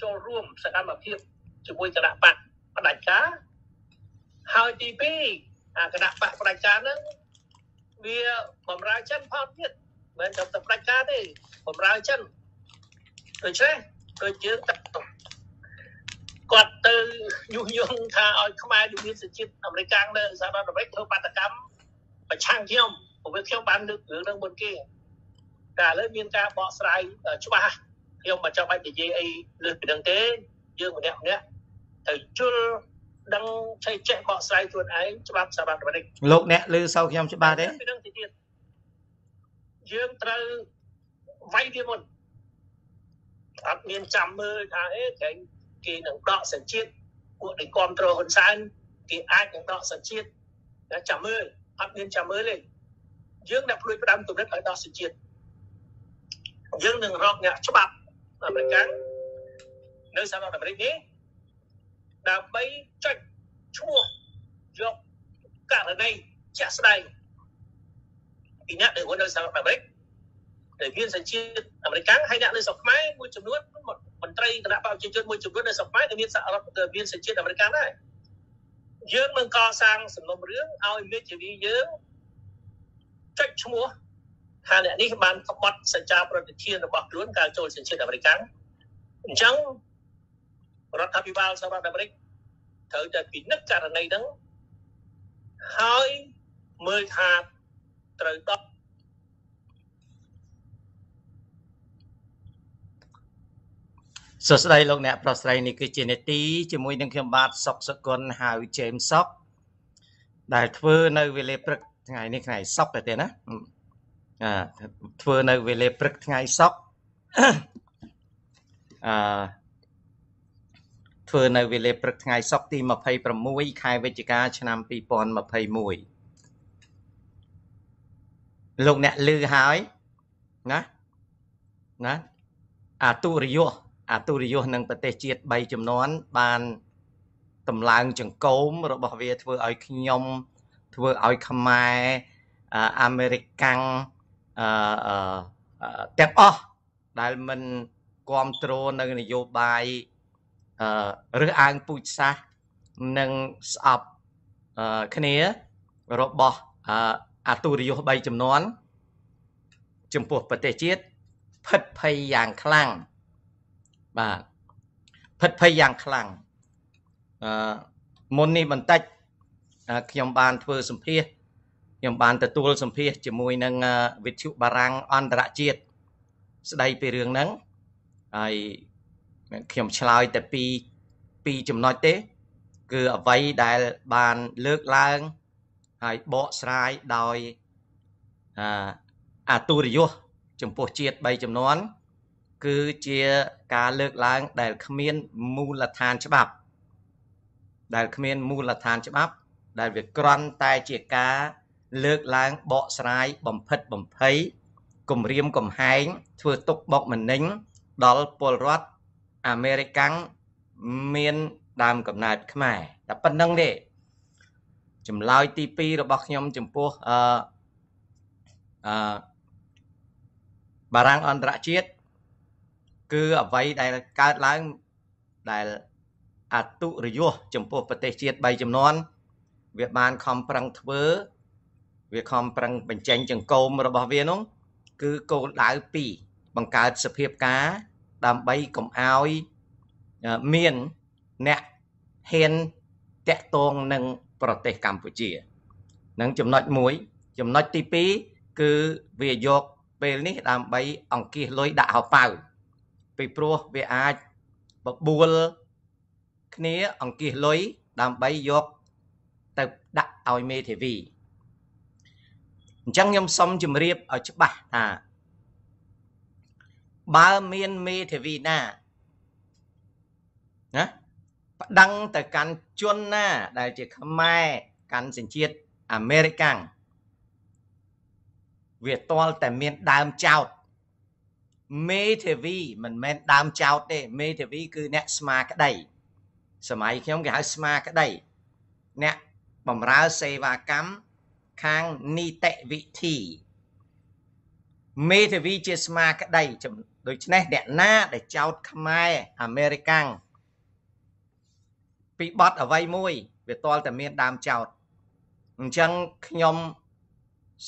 ចូលរួមសកម្មភាពជាមួយគណៈបកបដិការហើយទី2អាគណៈបកបដិការនឹងវាបំរើចិនផងទៀតមិនត្រឹមតែបដិការទេបំរើចិនដូច្នេះដូចយើងគាត់ទៅញុះញង់ថាឲ្យខ្មែរជំនាញសេចក្ដីអាមេរិកនៅសហរដ្ឋអាមេរិកធ្វើបាតកម្មប្រឆាំងខ្ញុំព្រោះខ្ញុំបានលើករឿងនឹងមុនគេតែឥឡូវមានការបកស្រាយច្បាស់ខ្ញុំមិនចាំបាច់និយាយអីលើសពីនឹងទេយើងម្នាក់ម្នាក់ទៅជល់ដឹងចេះចេះបកស្រាយខ្លួនឯងច្បាប់សារ៉ាត់អាមេរិកលោកអ្នកឮសូវខ្ញុំច្បាស់ទេពីនឹងទៅទៀតយើងត្រូវវាយវាមុនអត់មានចាំមើលថាអេក្រែងគេនឹងដកសញ្ជាតិពួកដែលគ្រប់គ្រងហ៊ុនសែនគេអាចនឹងដកសញ្ជាតិតែចាំមើលអត់មានចាំមើលទេយើងដាក់ព្រួយផ្ដាំគំនិតឲ្យដកសញ្ជាតិយើងនឹងរកអ្នកច្បាប់អាមេរិកនៅសហរដ្ឋអាមេរិកនេះដើម្បីចុចឈ្មោះយកករណីជាក់ស្ដែងពីអ្នកដែលនៅសហរដ្ឋអាមេរិកដែលមានសញ្ជាតិអាមេរិកហើយអ្នកនៅស្រុកខ្មែរមួយចំនួនមន្ត្រីគណៈបព្វជិជនមួយចំនួននៅស្រុកខ្មែរដែលមានសហរដ្ឋមានសញ្ជាតិអាមេរិកដែរយើងនឹងកសាងសំណុំរឿងឲ្យមេធាវីយើងចុចឈ្មោះថាអ្នកនេះបានក្បត់សច្ចាប្រតិធានរបស់ខ្លួនការចូលសញ្ជាតិអាមេរិកអញ្ចឹងរដ្ឋាភិបាលសហរដ្ឋអាមេរិកត្រូវតែពិនិត្យករណីហ្នឹងហើយមើលថាត្រូវដកសួស្តីលោកអ្នកប្រុសស្រីនេះគឺជានេតិជាមួយនឹងខ្ញុំបាទសុកសុគន្ធហៅ James Sock ដែលធ្វើនៅវេលាព្រឹកថ្ងៃនេះថ្ងៃសុក្រតែទេណាអាធ្វើនៅវេលាព្រឹកថ្ងៃសុក្រអឺធ្វើនៅវេលាព្រឹកថ្ងៃសុក្រទី26ខែវិច្ឆិកាឆ្នាំ2021លោកអ្នកឮហើយណាណា អាទុរយោអាទុរយោនឹងប្រទេសជាតិ3ចំនួនបានតម្លើង ចង្គមរបស់វា ធ្វើឲ្យខ្ញុំធ្វើឲ្យខ្មែរអាមេរិកកាំងអឺទាំងអស់ដែលមិនគ្រប់គ្រងនៅនយោបាយអឺរើសអើងពូជសាសន៍និងស្អប់គ្នារបស់អាទុរយុស3ចំនួនចំពោះប្រទេសជាតិផិតភ័យយ៉ាងខ្លាំងបាទផិតភ័យយ៉ាងខ្លាំងអឺមុននេះបន្តិចខ្ញុំបានធ្វើសម្ភាសន៍ខ្ញុំបានទទួលសម្ភាសជាមួយនឹងវិទ្យុបារាំងអន្តរជាតិស្ដីពីរឿងហ្នឹងហើយខ្ញុំឆ្លើយតែពីពីចំណុចទេ គឺអ្វីដែលបានលើកឡើង ហើយបកស្រាយដោយអាអាទុរយសចំពោះជាតិ3ចំនួនគឺជាការលើកឡើង ដែលគ្មានមូលដ្ឋានច្បាប់ដែលគ្មានមូលដ្ឋានច្បាប់ ដែលវាក្រន់តែជាការលើកឡើងបកស្រាយបំផិតបំភ័យគំរាមកំហែង ធ្វើទុកបុកម្នេញដល់ពលរដ្ឋអាមេរិកាំងមានដើមកំណើតខ្មែរតែប៉ុណ្្នឹងទេចម្លើយទី2របស់ខ្ញុំចំពោះអឺអឺបារាំងអន្តរជាតិគឺអ្វីដែលកើតឡើងដែលអតុរយុះចំពោះប្រទេសជាតិ3ចំនួនវាបានខំប្រឹងធ្វើវាខំប្រឹងបញ្ចេញចង្កូមរបស់វានោះគឺគោលដៅ2បង្កើតសភាពការដើម្បីកុំឲ្យមានអ្នកហ៊ានតាក់ទងនឹងប្រទេសកម្ពុជានឹងចំណុច1ចំណុចទី2គឺវាយកពេលនេះ ដើម្បីអង្គាសលុយដាក់ហោប៉ៅពីព្រោះវាអាចបបួល គ្នាអង្គាសលុយដើម្បីយកទៅដាក់ឲ្យមេធាវីអញ្ចឹងខ្ញុំសូមជម្រាបឲ្យច្បាស់ថាបើមានមេធាវីណាណាប្តឹងទៅកាន់ជនណា ដែលជាខ្មែរកាន់សញ្ជាតិអាមេរិកាំងវាទាល់តែមានដើមចោតមេធាវីមិនមែនដើមចោតទេមេធាវី គឺ អ្នកស្មារក្តីសម័យខ្ញុំគេហៅស្មារក្តីអ្នកបំរើសេវាកម្មខាងនីតិវិធីមេធាវីជាស្មារក្តីដូច្នេះអ្នកណា ដែលចោតខ្មែរអាមេរិកាំងពីបត់អ្វីមួយ វាតលតែមានដើមចោតអញ្ចឹងខ្ញុំ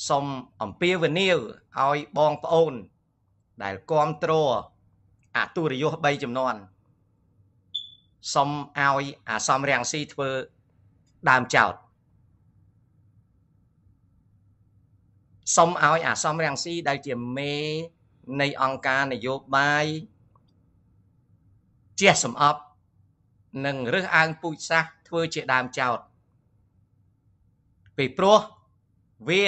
សូមអំពាវនាវឲ្យបងប្អូន ដែលគាំទ្រអទុរយុស3ចំនួនសូមឲ្យអាសំរាំងស៊ីធ្វើដើមចោតសុំឲ្យអាសំរាំងស៊ីដែលជាមេនៃអង្គការនយោបាយជាសម្អប់និងរើសអើងពូជសាសធ្វើជាដើមចោតពីព្រោះវា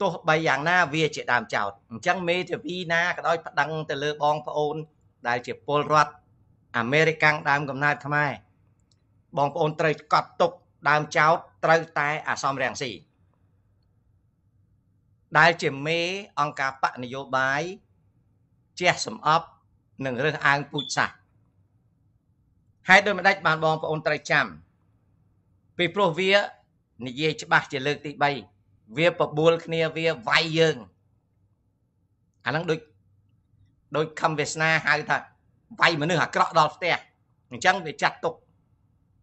ទោះបីយ៉ាងណាវាជាដើមចោតអញ្ចឹងមេធាវីណាក៏ដោយប្តឹងទៅលើបងប្អូន ដែល ជាពលរដ្ឋអាមេរិកាំងដើមកំណើតខ្មែរបងប្អូនត្រូវកត់ទុកដើមចោតត្រូវតែ អាសំរាំងស៊ីដែលជាមេអង្គការបកនយោបាយជះសម្អប់និងរើសអើងពូជសាសន៍ហើយដោយម្ដេចបានបងប្អូនត្រូវចាំពីព្រោះវានិយាយច្បាស់ជាលើកទី3វាបបួលគ្នាវាវាយយើង អាហ្នឹងដូចដូចខំវាសនាហៅថាវាយមនុស្សអាក្រក់ដល់ផ្ទះអញ្ចឹងវាចាត់ទុក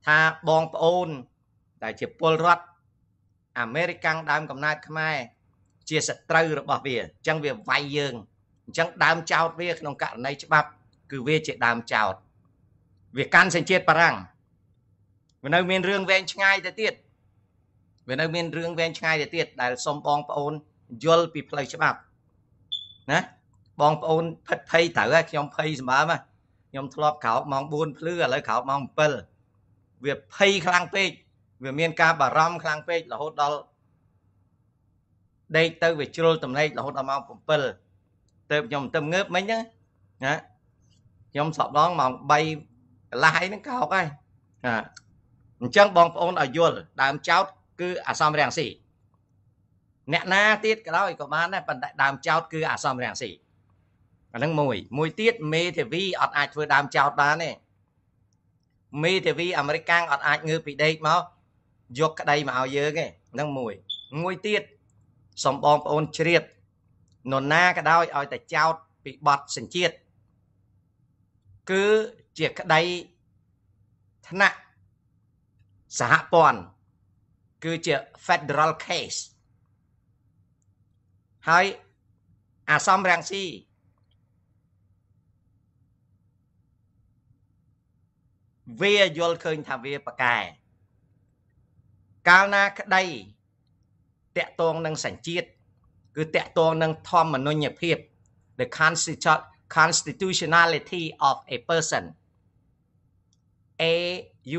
ថាបងប្អូន ដែលជាពលរដ្ឋអាមេរិកាំងដើមកំណើតខ្មែរជាសត្រូវរបស់វាអញ្ចឹងវាវាយយើងអញ្ចឹងដើមចោតវាក្នុងករណីច្បាប់ គឺវាជាដើមចោតវាកាន់សេចក្តីបារាំងវានៅមានរឿងវែងឆ្ងាយទៅទៀតវានៅមានរឿងវែងឆ្ងាយទៅទៀតដែលសូមបងប្អូនយល់ពីផ្លូវច្បាប់ណាបងប្អូនភិតភ័យត្រូវហើយខ្ញុំភ័យសម្បើមខ្ញុំធ្លាប់ក្រោកម៉ោង4ភ្លឺឥឡូវក្រោកម៉ោង7វាភ័យខ្លាំងពេកវាមានការបារម្ភខ្លាំងពេករហូតដល់ដេកទៅវាជ្រុលតំណែករហូតដល់ម៉ោង7ទៅខ្ញុំទៅងើបមិញហ្នឹងណាខ្ញុំសប់ឡងម៉ោង3កន្លះអីហ្នឹងកោកហើយណាអញ្ចឹងបងប្អូនឲ្យយល់ដើមចោត គឺអសំរាំងស៊ីអ្នកណាទៀតក៏ដោយក៏បានដែរប៉ុន្តែដើមចោតគឺអសំរាំងស៊ីអាហ្នឹងមួយមួយទៀតមេធាវីអត់អាចធ្វើដើមចោតបានទេមេធាវីអាមេរិកកាំងអត់អាចងើបពីដេកមកយកក្តីមកឲ្យយើងទេហ្នឹងមួយមួយទៀតសូមបងប្អូនជ្រាបនរណាក៏ដោយឲ្យតែចោតពីបទសញ្ជាតិគឺជាក្តីថ្នាក់សហព័ន្ធគឺជា federal case ហើយអាសមរាំងស៊ីវាយល់ឃើញថាវាប្រកែកាលណាក្តីតកតងនឹងសញ្ជាតិគឺតកតងនឹងធម្មនុញ្ញភាព the constitutionality of a person a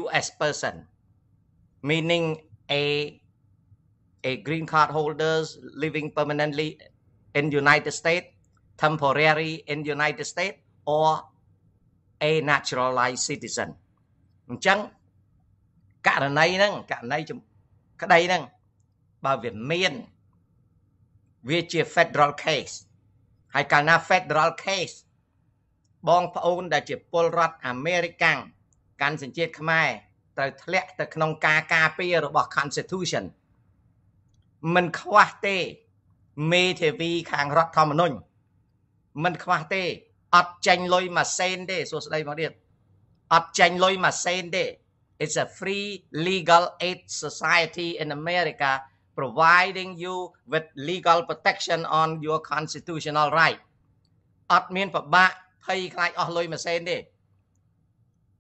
US person meaning a a green card holders living permanently in United States temporary in United States or a naturalized citizen អញ្ចឹងករណីហ្នឹងករណីក្តីហ្នឹងបើវាមានវាជា federal case ហើយកាលណា federal case បងប្អូនដែលជាពលរដ្ឋអាមេរិកាំងកាន់សញ្ជាតិខ្មែរត្រូវធ្លាក់ទៅក្នុងការការពាររបស់ Constitution មិនខ្វះទេមេធាវីខាងរដ្ឋធម្មនុញ្ញមិនខ្វះទេអត់ចាញ់លុយមួយសេនទេសួស្ដីមកទៀតអត់ចាញ់លុយមួយសេនទេ It's a free legal aid society in America providing you with legal protection on your constitutional right អត់មានប្របាក់ភ័យខ្លាចអស់លុយម៉ាស៊ីនទេ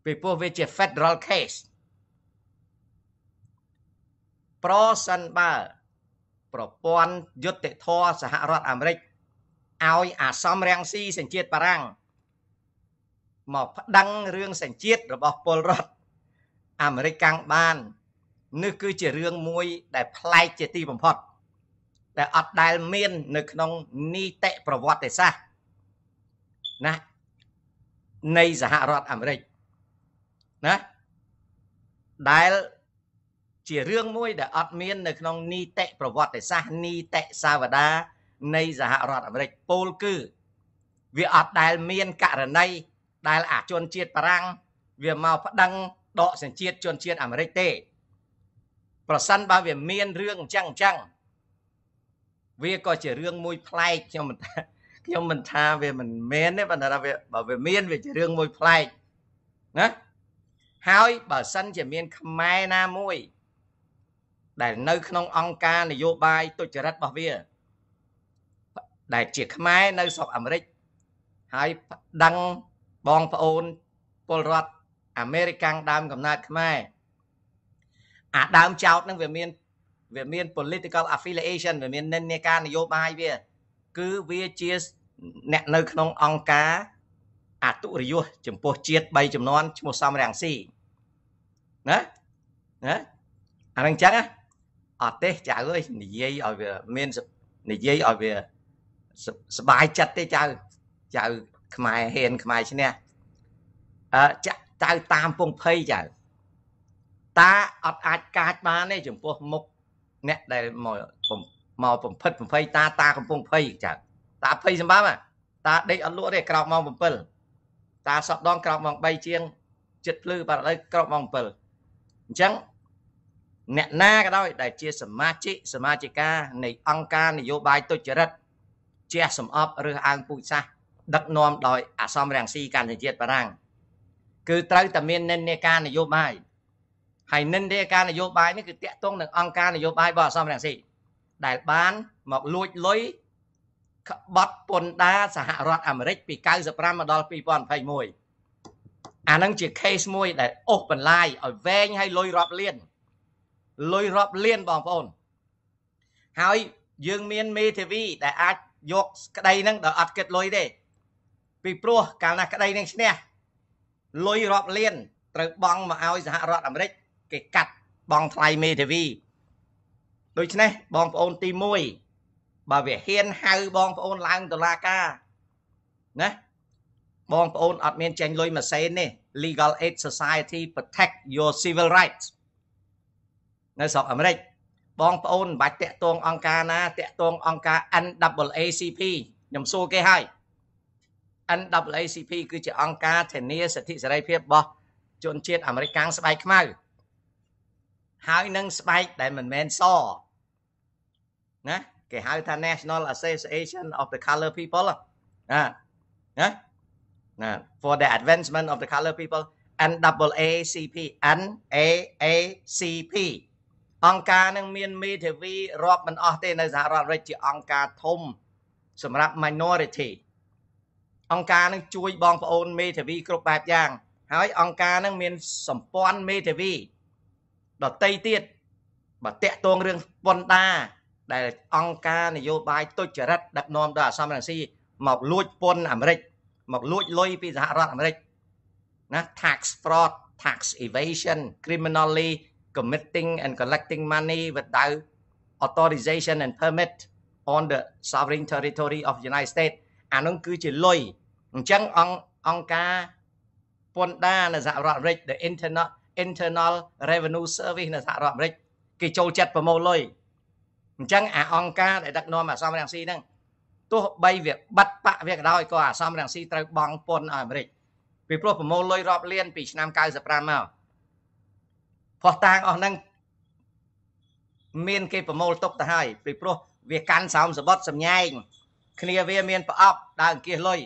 ពីព្រោះវាជា federal case ប្រសិនបើប្រព័ន្ធយុត្តិធម៌សហរដ្ឋអាមេរិកឲ្យអាសមរាំងស៊ីសញ្ជាតិបារាំងមកប្តឹងរឿងសញ្ជាតិរបស់ពលរដ្ឋអាមេរិកកាំងបាននេះគឺជារឿងមួយដែលប្លែកជាទីបំផុតដែលអត់ដែលមាន នៅក្នុងនីតិប្រវត្តិសាស្ត្រណានៃសហរដ្ឋអាមេរិកណាដែលជារឿងមួយ ដែលអត់មាននៅក្នុងនីតិប្រវត្តិសាស្ត្រនីតិសាវតានៃសហរដ្ឋអាមេរិកពោលគឺវាអត់ដែលមានករណីដែលអាជនជាតិបារាំងវាមកប្តឹងដកសញ្ជាតិជនជាតិអាមេរិកទេប្រសិនបើវាមានរឿងអញ្ចឹងអញ្ចឹងវាក៏ជារឿងមួយប្លែកខ្ញុំមិនថាខ្ញុំមិនថាវាមិនមែនទេបើថាវាបើវាមាន វាជារឿងមួយប្លែកណាហើយបើសិនជាមានខ្មែរណាមួយ ដែល នៅ ក្នុងអង្គការនយោបាយទុច្ចរិតរបស់វាដែលជាខ្មែរនៅស្រុកអាមេរិកហើយដឹងបងប្អូនពលរដ្ឋអាមេរិកាំងដើមកំណើតខ្មែរអាដើមចោតហ្នឹងវាមានវាមាន political affiliation វាមាននិន្នាការនយោបាយវា គឺវាជាអ្នកនៅក្នុងអង្គការអតុរយុសចំពោះជាតិ3ចំនួនឈ្មោះសំរាំងស៊ីណាណាអានឹងចឹងអត់ទេចៅអើយនិយាយឲ្យវាមាននិយាយឲ្យវាសបាយចិត្តទេចៅចៅខ្មែរហ៊ានខ្មែរឈ្នះអឺចៅតាមពងភ័យចៅតាអត់អាចកាចបានទេចំពោះមុខអ្នកដែលមកមកបំផិតបំភ័យតាតាកំពុងភ័យចាតាភ័យសម្បាប់តាដេកអត់លក់ទេក្រោកម៉ោង7តាសក់ដងក្រោកម៉ោង3ជាងចិត្តភ្លឺបាទឥឡូវក្រោកម៉ោង7អញ្ចឹងអ្នកណាក៏ដោយ ដែលជាសមាជិកសមាជិកានៃ អង្គការ នយោបាយទុច្ចរិតជាសម្អប់ឬអើងពូជសាសដឹកនាំដោយអាសមរាំងស៊ីកណ្ដាលជាតិបារាំងគឺត្រូវតែមាននិន្នាការនយោបាយហើយនិន្នាការនយោបាយនេះគឺតាក់ទងនឹងអង្គការនយោបាយរបស់អសមរស៊ីដែលបានមកលួចលុយក្បត់ពន្ធដារសហរដ្ឋអាមេរិក ពី95មកដល់2021អានឹងជា case មួយដែលអូសបន្លាយឲ្យវែងឲ្យលុយរាប់លានលុយរាប់លានបងប្អូន ហើយយើងមានមេធាវី ដែលអាចយកក្តីហ្នឹងដល់អត់គិតលុយទេពីព្រោះកាលណាក្តីនឹងឈ្នះលុយរាប់លានត្រូវបង់មកឲ្យសហរដ្ឋអាមេរិកគេកាត់បងថ្លៃមេធាវីដូច្នេះបងប្អូនទី1បើវាហ៊ានហៅបងប្អូនឡើងតុលាការណាបងប្អូនអត់មានចេញលុយម៉ាសេននេះ Legal Aid Society protect your civil rights នៅស្រុកអាមេរិកបងប្អូនមិនបាច់តាក់ទងអង្គការណាតាក់ទងអង្គការ NAACP ខ្ញុំសួរគេហើយ NAACP គឺជាអង្គការធានាសិទ្ធិសេរីភាពរបស់ជនជាតិអាមេរិកកាំងស្បែកខ្មៅហើយនឹងស្បែកដែលមិនមែនសណាគេហៅថា National Association of the Color People ណាណាណា for the advancement of the color people NAACP NAACP អង្គការនឹងមានមេធាវីរាប់មិនអស់ទេ នៅសហរដ្ឋអាមេរិកជាអង្គការធំសម្រាប់ minority អង្គការនឹងជួយ បងប្អូនមេធាវីគ្រប់បែបយ៉ាង ហើយអង្គការនឹងមានសម្ព័ន្ធមេធាវីដតីទៀតបើតាក់ទងរឿងស្ពនដាដែលអង្គការនយោបាយទុច្ចរិតដឹកនាំដោយអាសាមរង្ស៊ីមកលួចពន្ធអាមេរិកមកលួចលុយពីសហរដ្ឋអាមេរិកណា tax fraud tax evasion criminally committing and collecting money without authorization and permit on the sovereign territory of United States អានោះគឺជាលុយអញ្ចឹងអង្គអង្គការពន្ធដានៅសហរដ្ឋអាមេរិក the internet Internal Revenue Service នៅសហរដ្ឋអាមេរិក គេចូលចិត្តប្រមូលលុយអញ្ចឹងអាអង្គការដែលដឹកនាំអាសមរង្ស៊ីហ្នឹងទោះបីវាបាត់បៈវាក៏ដោយក៏អាសមរង្ស៊ីត្រូវបង់ពន្ធឲ្យអាមេរិកពីព្រោះប្រមូលលុយរាប់លានពីឆ្នាំ95មកផោះតាងអស់ហ្នឹងមានគេប្រមូលទុកទៅហើយពីព្រោះវាកាន់សោមសបុតសម្ញែងគ្នាវាមានប្រអប់ដើរអង្គាសលុយ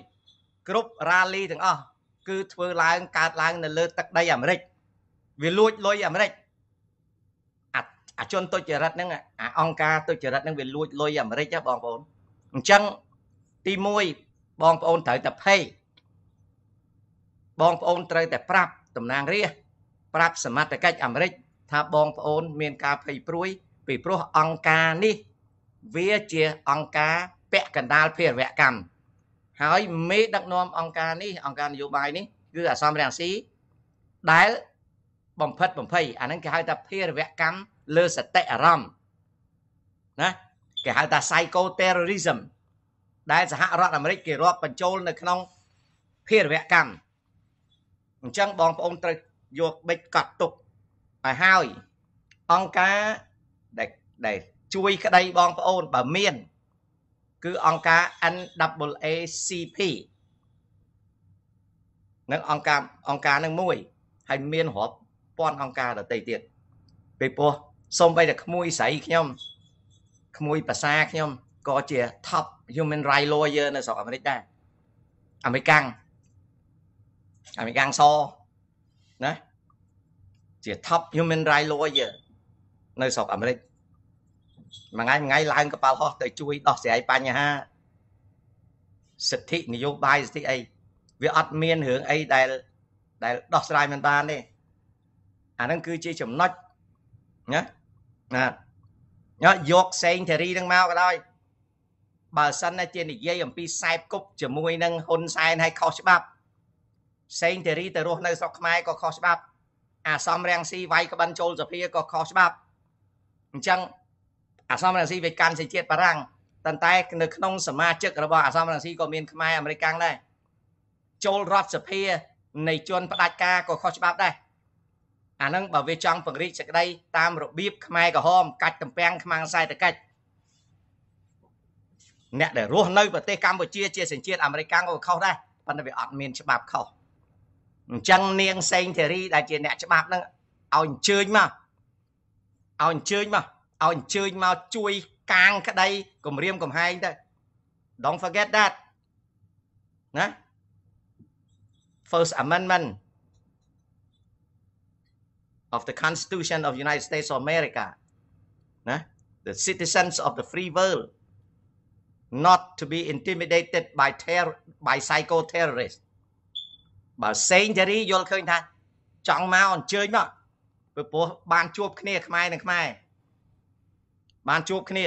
គ្រប់រ៉ាលីទាំងអស់គឺធ្វើឡើងកើតឡើង នៅលើទឹកដីអាមេរិកវាលួចលុយអាមេរិកអាជនទុច្ចរិតហ្នឹងអាអង្គការទុច្ចរិតហ្នឹងវាលួចលុយអាមេរិកហ៎បងប្អូនអញ្ចឹងទី1បងប្អូនត្រូវតែភ័យបងប្អូនត្រូវតែប្រាប់តំណាងរាស្ត្រប្រាប់សមត្ថកិច្ចអាមេរិកថាបងប្អូន មានការភ័យព្រួយពីព្រោះអង្គការនេះវាជាអង្គការពាក់កណ្ដាលភារវកម្មហើយមេដឹកនាំអង្គការនេះអង្គការនយោបាយនេះ គឺអាសំរងស៊ីដែលបំផិតបំភ័យអាហ្នឹងគេហៅថាភារវកម្មលើសតិអារម្មណ៍ណាគេហៅថា psycho terrorism ដែលសហរដ្ឋអាមេរិកគេរាប់បញ្ចូលនៅក្នុងភារវកម្មអញ្ចឹងបងប្អូនត្រូវយកបិចកត់ទុកឲ្យហើយអង្គការដែលដែលជួយក្តីបងប្អូនបើមានគឺអង្គការ NAACP និងអង្គការអង្គការនឹងមួយហើយមានរាប់ពាន់អង្គការដតីទៀតពីព្រោះសូម្បីតែក្មួយស្រីខ្ញុំ ក្មួយភាសាខ្ញុំក៏ជា top human rights lawyer នៅស្រុកអាមេរិកដែរអាមេរិកាំងអាមេរិកាំងសណាជា top human rights lawyer នៅស្រុកអាមេរិកមួយថ្ងៃមួយថ្ងៃឡើងកប៉ាល់ហោះទៅ ជួយដោះស្រាយបញ្ហាសិទ្ធិនយោបាយសិទ្ធិអីវាអត់មានរឿងអីដែលដែលដោះស្រាយមិនបានទេអាហ្នឹងគឺជាចំណុចណាណាណាយកសេងធារីនឹងមកក៏ដោយបើសិនតែជានិយាយអំពីខ្សែគប់ជាមួយនឹងហ៊ុនសែនឲ្យខុសច្បាប់សេងធារីទៅរស់នៅស្រុកខ្មែរក៏ខុសច្បាប់អាសំរាំងស៊ីវាយក្បិនចូលសភាក៏ខុសច្បាប់អញ្ចឹងអាសំរាំងស៊ីវាកាន់សេចក្ដីបារាំងតន្តែនៅក្នុង សមាជិករបស់អាសំរាំងស៊ីក៏មានខ្មែរអាមេរិកកាំងដែរចូលរដ្ឋសភានៃជនផ្ដាច់ការក៏ខុសច្បាប់ដែរអាហ្នឹងបើវាចង់ពង្រីកសក្តីតាមរបៀបខ្មែរក្រហមកាច់តំពាំងខ្មាំងសេដ្ឋកិច្ចអ្នកដែលរស់នៅប្រទេសកម្ពុជាជាសញ្ជាតិអាមេរិកក៏ខុសដែរប៉ុន្តែវាអត់មានច្បាប់ខុសអញ្ចឹងនាងសេងធារី ដែលជាអ្នកច្បាប់ហ្នឹងឲ្យអញ្ជើញមកឲ្យអញ្ជើញមកឲ្យអញ្ជើញមកជួយកាងក្តីគម្រាមកំហែងទៅ Don't forget that ណា First Amendment of the Constitution of United States of America ណា the citizens of the free world not to be intimidated by terror by psycho terrorists បើសេងធារីយល់ឃើញថា ចង់មកអញ្ជើញមកព្រោះបានជួបគ្នាខ្មែរនឹងខ្មែរបានជួបគ្នា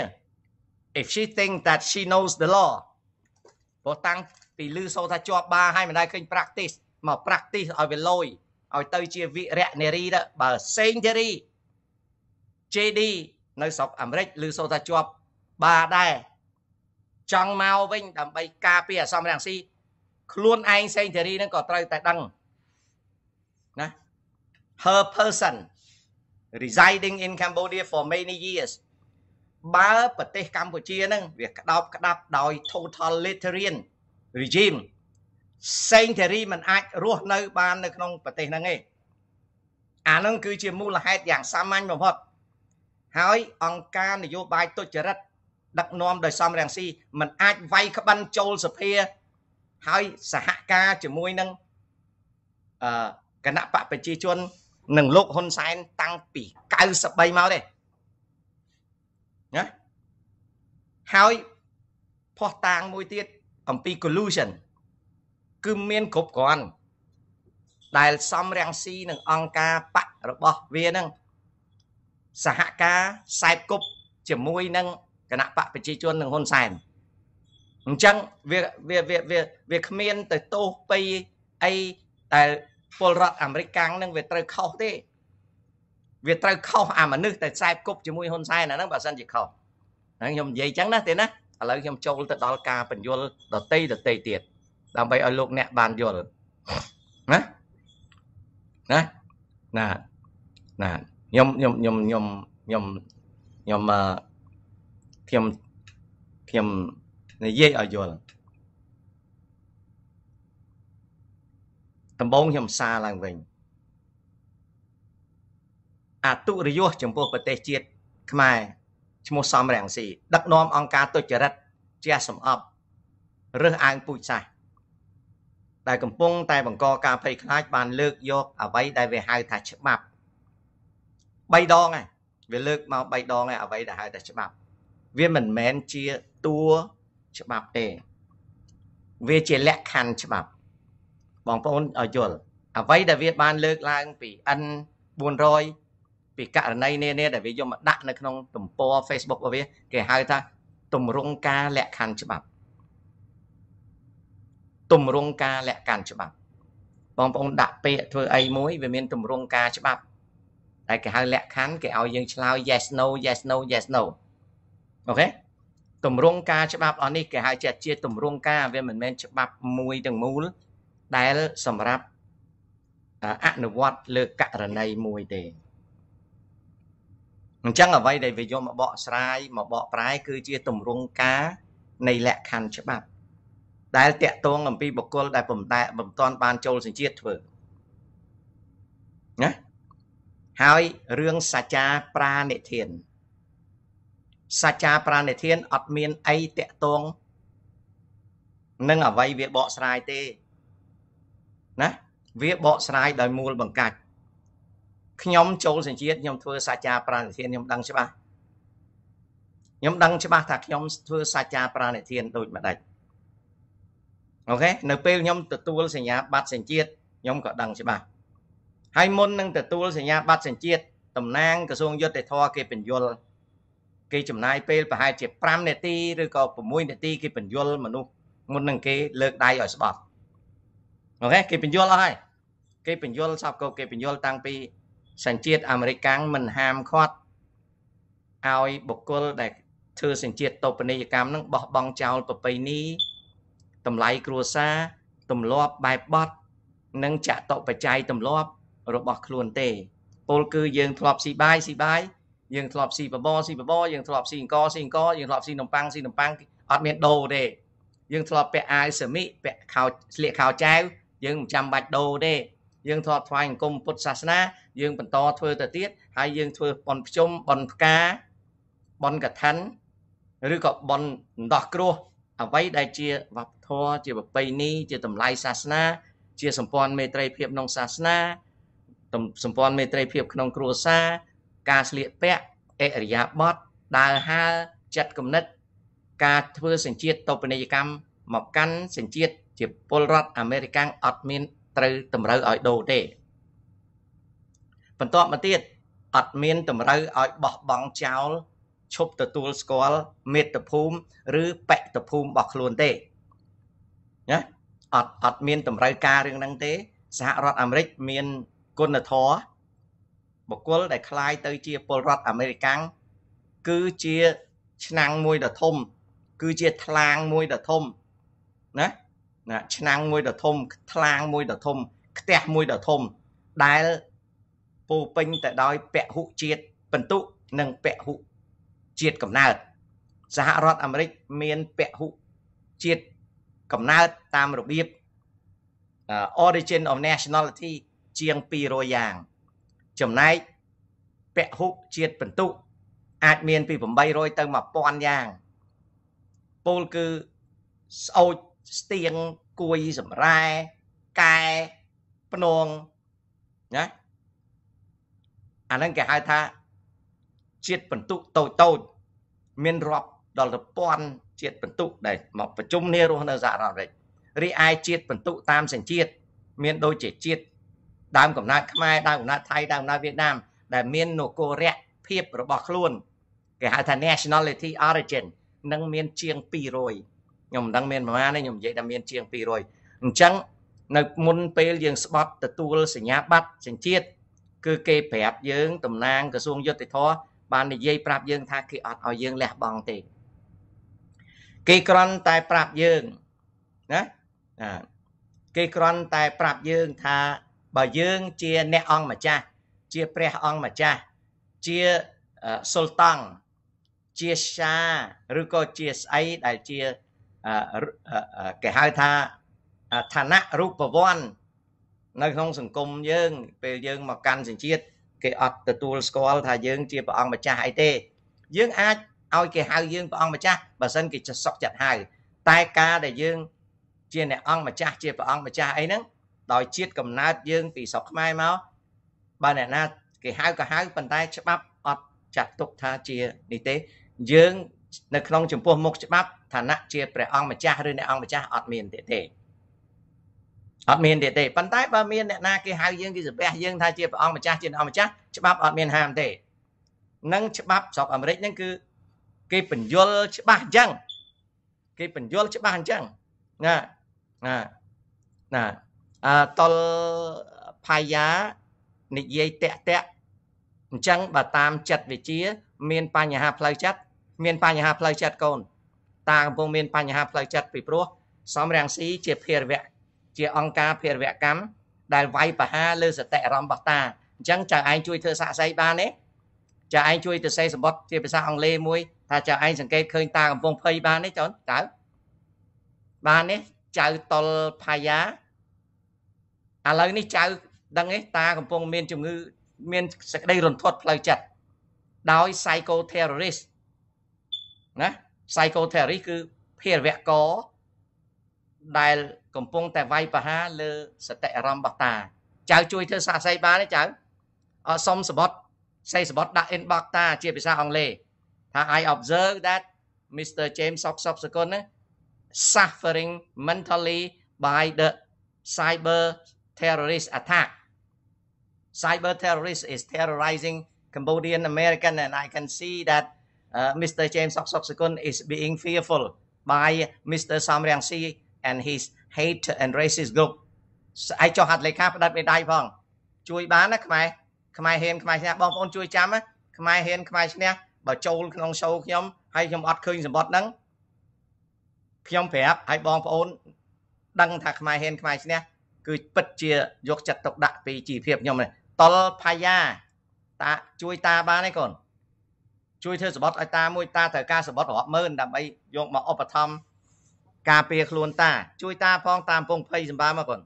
if she think that she knows the law ព្រោះតាំងពីលឺសូថាជាប់បា ហើយមិនដែលឃើញ practice មក practice ឲ្យវាលយឲ្យទៅជាវិរៈនារីទៅបើសេងធារី JD នៅស្រុកអាមេរិកឬសូថាជាប់បាដែរចង់មកវិញដើម្បីការពារអសមរង្ស៊ីខ្លួនឯងសេងធារីនឹងក៏ត្រូវតែដឹងណា her person residing in Cambodia for many years បើប្រទេស កម្ពុជានឹងវាក្តោបក្តាប់ ដោយ totalitarian regime សេងធារីមិនអាចរស់នៅបាននៅក្នុងប្រទេសហ្នឹងទេអាហ្នឹងគឺជាមូលហេតុយ៉ាងសាមញ្ញបំផុតហើយអង្គការនយោបាយទុច្ចរិតដឹកនាំដោយសំរងស៊ីមិនអាចវាយក្បិនចូលសភា ហើយសហការជាមួយនឹងអឺគណៈបកប្រជាជននិងលោកហ៊ុនសែនតាំងពី93មកទេណាហើយផោះតាងមួយទៀតអំពី collusion គឺមានគ្រប់គ្រាន់ដែលសំរាំងស៊ីនឹងអង្គការបៈរបស់វានឹងសហការខ្សែគប់ជាមួយនឹងគណៈបកប្រជាជននឹងហ៊ុនសែនអញ្ចឹងវាវាវាវាគ្មានទៅទោសពីអីដែលពលរដ្ឋអាមេរិកកាំងនឹងវាត្រូវខុសទេវាត្រូវខុសអាមនុស្សតែខ្សែគប់ជាមួយហ៊ុនសែនអាហ្នឹងបើសិនជាខុសហ្នឹងខ្ញុំនិយាយអញ្ចឹងណាទេណាឥឡូវខ្ញុំចូលទៅដល់ការបញ្យលដតីដតីទៀតដើម្បីឲ្យលោកអ្នកបានយល់ណាណាណាណាខ្ញុំខ្ញុំខ្ញុំខ្ញុំខ្ញុំខ្ញុំខ្ញុំខ្ញុំនិយាយឲ្យយល់ដំបងខ្ញុំសារឡើងវិញអតុរយសចំពោះប្រទេសជាតិខ្មែរឈ្មោះសំរងស៊ីដឹកនាំអង្គការទុច្ចរិតជាសំអប់រើសអើងពូជសាសន៍ដែលកំពុង តែបង្កការភ័យខ្លាចបានលើកយកអ្វីដែលវាហៅថាច្បាប់3ដងឯងវាលើកមក3ដងឯងអ្វីដែលហៅថាច្បាប់ វាមិនមែនជាតួច្បាប់ទេវាជាលក្ខខណ្ឌច្បាប់បងប្អូនឲ្យយល់អ្វីដែលវាបានលើកឡើង ពី N 400ពីករណីនានាដែលវាយកមកដាក់នៅក្នុង ទំព័រ Facebook របស់វាគេហៅថាទម្រង់ការលក្ខខណ្ឌច្បាប់ទម្រង់ការលក្ខកាន់ច្បាប់បងប្អូនដាក់ពាក្យធ្វើអីមួយវាមានទម្រង់ការច្បាប់តែគេហៅលក្ខខណ្ឌគេឲ្យយើងឆ្លើយ yes no yes no yes no អូខេទម្រង់ការច្បាប់អស់នេះគេហៅជាជាទម្រង់ការវាមិនមែនច្បាប់មួយទាំងមូលដែលសម្រាប់អនុវត្តលើករណីមួយទេអញ្ចឹងអ្វីដែលវាយកមកបកស្រាយមកបកប្រែគឺជាទម្រង់ការនៃលក្ខខណ្ឌច្បាប់ដែលតាក់ទងអំពីបុគ្គលដែលពំដែបំតន់បានចូលសញ្ជាតិធ្វើណាហើយរឿងសច្ចាប្រានិធានសច្ចាប្រានិធានអត់មានអីតាក់ទងនឹងអ្វីវាបកស្រាយទេណាវាបកស្រាយដោយមូលបង្កាច់ខ្ញុំចូលសញ្ជាតិខ្ញុំធ្វើសច្ចាប្រានិធានខ្ញុំដឹងច្បាស់ខ្ញុំដឹងច្បាស់ថាខ្ញុំធ្វើសច្ចាប្រានិធានដូចម្ដេចអូខេនៅពេលខ្ញុំទទួលសញ្ញាបត្រសញ្ជាតិខ្ញុំក៏ដឹងច្បាស់ហើយមុននឹងទទួលសញ្ញាបត្រសញ្ជាតិតំណាងក្រសួងយុទ្ធធរគេបញ្យលគេចំណាយពេលប្រហែលជា5នាទីឬក៏6នាទីគេបញ្យលមនុស្សមុននឹងគេលើកដៃឲ្យស្បត់អូខេគេបញ្យលអស់ហើយគេបញ្យលសពក៏គេបញ្យលតាំងពីសញ្ជាតិអាមេរិកកាំងមិនហាមឃាត់ឲ្យបុគ្គលដែលធ្វើសញ្ជាតិតូបនីយកម្មនឹងបោះបង់ចោលប្រពៃណីតម្លៃគ្រួសារទម្លាប់បែបបត់និងចតបច្ច័យទម្លាប់របស់ខ្លួនទេពលគឺយើងធ្លាប់ស៊ីបាយស៊ីបាយយើងធ្លាប់ស៊ីបបរស៊ីបបរយើងធ្លាប់ស៊ីអង្ករស៊ីអង្ករយើងធ្លាប់ស៊ីនំប៉័ងស៊ីនំប៉័ងអត់មានដូរទេយើងធ្លាប់ពាក់អាវសមីពាក់ខោស្លៀកខោចាវយើងមិនចាំបាច់ដូរទេយើងធ្លាប់ថ្វាយអង្គមពុទ្ធសាសនា យើង បន្តធ្វើទៅទៀតហើយយើងធ្វើបន់ភ្ជុំបន់ផ្កាបន់កឋិនឬក៏បន់ដោះគ្រោះអ្វីដែលជាវប្បធម៌ជាប្រពៃណីជាតម្លៃសាសនា ជាសម្ព័ន្ធមេត្រីភាពក្នុងសាសនាសម្ព័ន្ធមេត្រីភាពក្នុងគ្រួសារការស្លៀកពាក់អរិយាប័ត្រដើរហើរចិត្តគំនិតការធ្វើសញ្ជាតិតពនីយកម្មមកកាន់សញ្ជាតិជាពលរដ្ឋអាមេរិកាំងអត់មានត្រូវតម្រូវឲ្យដូរទេបន្ទាប់មកទៀតអត់មានតម្រូវឲ្យបោះបង់ចោលឈប់ទទួលស្គាល់មេត្តភូមិឬបត្តភូមិរបស់ខ្លួនទេណាអត់អត់មានតម្រូវការរឿងហ្នឹងទេសហរដ្ឋអាមេរិកមានគុណធម៌បុគ្គលដែលคล้ายទៅជាពលរដ្ឋអាមេរិកាំងគឺជាឆ្នាំងមួយដ៏ធំ គឺជាថ្លាងមួយដ៏ធំណាណាឆ្នាំងមួយដ៏ធំថ្លាងមួយដ៏ធំខ្ទះមួយដ៏ធំដែលពោពេញទៅដោយពហុជាតិបន្ទុនិងពហុជាតិកំណើត សហរដ្ឋអាមេរិកមានពហុជាតិកំណើតតាមរបៀប origin of nationality ជាង200យ៉ាង ចំណែកពហុជាតិបន្ទុកអាចមាន ពី800ទៅ1000យ៉ាងពលគឺស្អូចស្ទៀងគួយសម្រែកែភ្នងណាអាហ្នឹងគេហៅថាជាតិបន្ទុកតូចតូចមានរាប់ដល់ទៅពាន់ ជាតិបន្ទុកដែលមកប្រជុំគ្នារស់នៅសហរដ្ឋអាមេរិករីឯជាតិបន្ទុកតាមសញ្ជាតិមានដូចជាជាតិដើមកំណើតខ្មែរដើមកំណើតថៃដើមកំណើតវៀតណាមដែលមាននគរៈភាពរបស់ខ្លួនគេហៅថា nationality origin នឹងមានជាង200ខ្ញុំមិនដឹងមានប្រមាណទេខ្ញុំនិយាយថាមានជាង200អញ្ចឹងនៅមុនពេលយើងស្បត់ ទទួលសញ្ញាបត្រសញ្ជាតិគឺគេប្រាប់យើងតំណាង ក្រសួងយុតិធធម៌បាននិយាយប្រាប់យើងថាគេអត់ឲ្យយើងលះបង់ទេគេគ្រាន់តែប្រាប់យើងណាគេគ្រាន់តែប្រាប់យើងថាបើយើងជាអ្នកអង្គម្ចាស់ជាព្រះអង្គម្ចាស់ជាសុលតង់ជាសាឬក៏ជាស្អីដែលជាគេហៅថាឋានៈរូបវ័ននៅក្នុងសង្គមយើង ពេលយើងមកកាន់សញ្ជាតិគេអត់ទទួលស្គាល់ថាយើងជាព្រះអង្គម្ចាស់អីទេយើងអាចឲ្យគេហៅយើងព្រះអង្គម្ចាស់បើសិនគេចសុកចិត្តហៅតែការដែលយើង ជាអ្នកអង្គម្ចាស់ជាព្រះអង្គម្ចាស់អីហ្នឹងដោយជាតិកំណើតយើង ពីស្រុកខ្មែរមកបើអ្នកណាគេហៅក៏ហៅប៉ុន្តែ ច្បាប់អត់ចាត់ទុកថាជានេះទេ យើងនៅក្នុងចំពោះមុខច្បាប់ឋានៈជាព្រះអង្គម្ចាស់ឬអ្នកអង្គម្ចាស់អត់មានទេទេអត់មានទៀតទេប៉ុន្តែបើមានអ្នកណាគេហៅយើងគេសំពះយើងថាជាព្រះអង្គម្ចាស់ជាអង្គម្ចាស់ច្បាប់អត់មានហាមទេនឹងច្បាប់ស្រុកអាមេរិកហ្នឹងគឺគេបញ្យល់ច្បាស់អញ្ចឹងគេបញ្យល់ច្បាស់អញ្ចឹងណាណាណាអតលផាយានិយាយតាក់តាក់អញ្ចឹងបើតាមចិត្តវិជា មានបញ្ហាផ្លូវចិត្តមានបញ្ហាផ្លូវចិត្តកូនតាកំពុងមានបញ្ហាផ្លូវចិត្តពីព្រោះសំរងស៊ីជាភារវៈជាអង្គការភារវកម្មដែលវាយប្រហារលើសតិអារម្មណ៍របស់តាអញ្ចឹងចៅឯងជួយធ្វើសាកសីបានទេចៅឯងជួយទៅសេសម្បត្តិជាភាសាអង់គ្លេសមួយថាចៅឯងសង្កេតឃើញតាកំពុងភ័យបានទេចុះតើបានទេចៅតលផាយាឥឡូវនេះចៅ ដឹងទេតាកំពុងមានជំងឺ មានសក្តីរន្ធត់ផ្លូវចិត្តដោយ psycho terrorist ណា psycho terrorist គឺភារវករដែលកំពុងតែវាយប្រហារលើសតិអារម្មណ៍របស់តាចៅជួយធ្វើសាស័យបានទេចៅអសុំសបត់ស័យសបត់ដាក់ inbox តាជាភាសាអង់គ្លេសថា I observe that Mr James Sok Sok Sakun suffering mentally by the cyber terrorist attack cyber terrorist is terrorizing Cambodian American and I can see that uh, Mr James Sok Sok Sakun is being fearful by Mr Samriang Si and his hate and racist group ស្អែកចុះហត្ថលេខាផ្ដិតមេដៃផងជួយបានណាខ្មែរខ្មែរហ៊ានខ្មែរឈ្នះបងប្អូនជួយចាំខ្មែរហ៊ានខ្មែរឈ្នះបើចូលក្នុង show ខ្ញុំហើយខ្ញុំអត់ឃើញសម្បត្តិហ្នឹងខ្ញុំប្រាប់ឲ្យបងប្អូន ដឹងថាខ្មែរហ៊ានខ្មែរឈ្នះគឺពិតជាយកចិត្តទុកដាក់ពីជីវភាពខ្ញុំតលផាយាតាជួយតាបានឯងកូនជួយធ្វើសម្បត្តិឲ្យតាមួយតាត្រូវការសម្បត្តិរាប់ម៉ឺនដើម្បីយកមកឧបត្ថម្ភការពារខ្លួនតា ជួយ តាផង តាមពងភ័យសម្បាមកកូន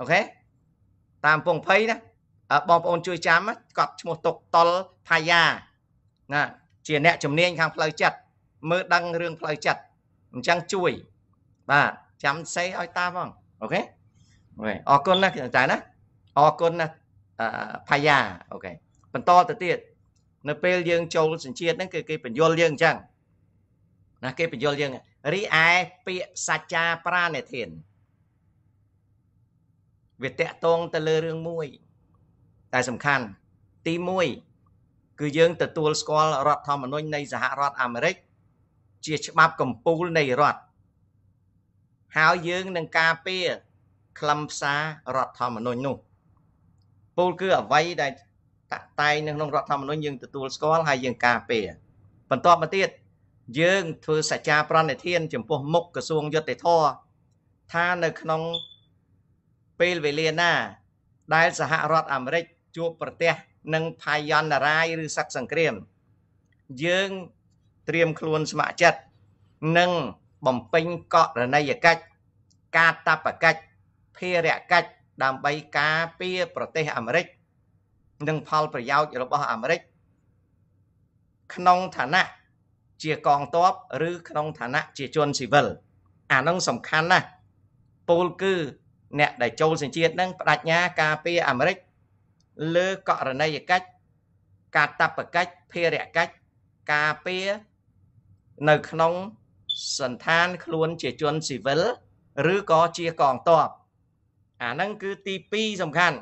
អូខេតាមពងភ័យណាបងប្អូនជួយចាំកត់ឈ្មោះតុកតលផាយាណាជាអ្នកជំនាញខាងផ្លូវចិត្តមើលដឹងរឿងផ្លូវចិត្តអញ្ចឹងជួយបាទចាំសេឲ្យតាផងអូខេអូខេអរគុណណាស់ចាណាអរគុណណាស់ផាយាអូខេបន្តទៅទៀតនៅ ពេលយើងចូលសញ្ជាតិហ្នឹងគឺគេបញ្យល់យើងអញ្ចឹងណាគេបញ្យល់យើងរីឯពាក្យសច្ចាប្រាណធានវាតកតងទៅលើរឿងមួយ តែសំខាន់ទី1គឺយើងទទួលស្គាល់រដ្ឋធម្មនុញ្ញនៃសហរដ្ឋអាមេរិក ជាច្បាប់កំពូលនៃរដ្ឋហើយយើងនឹងការពារខ្លឹមសាររដ្ឋធម្មនុញ្ញនោះ ពូលគឺអ្វីដែលតាក់តែងនៅក្នុងរដ្ឋធម្មនុញ្ញយើងទទួលស្គាល់ហើយយើងការពារ បន្តមកទៀតយើងធ្វើសច្ចាប្រណិធានចំពោះមុខក្រសួងយុតិធធថានៅក្នុងពេលវេលាណាដែលសហរដ្ឋអាមេរិកជួបប្រទេសនឹងផាយន្តរាយ ឬសឹកសង្គ្រាមយើងត្រៀមខ្លួនស្ម័គ្រចិត្តនិងបំពេញកតនីយកិច្ចការតបកិច្ចភារកិច្ចដើម្បីការពារប្រទេសអាមេរិកនិងផលប្រយោជន៍របស់អាមេរិកក្នុងឋានៈជាកងទ័ពឬក្នុងឋានៈជាជនស៊ីវិលអានឹងសំខាន់ណាស់ពូលគឺ អ្នកដែលចូលសញ្ជាតិនឹងបដិញ្ញាការពារអាមេរិកលើករណីយកិច្ចការតបកិច្ចភារកិច្ចការពារនៅក្នុងសន្តានខ្លួនជាជនស៊ីវិលឬក៏ជាកងទ័ពអាហ្នឹងគឺទី2សំខាន់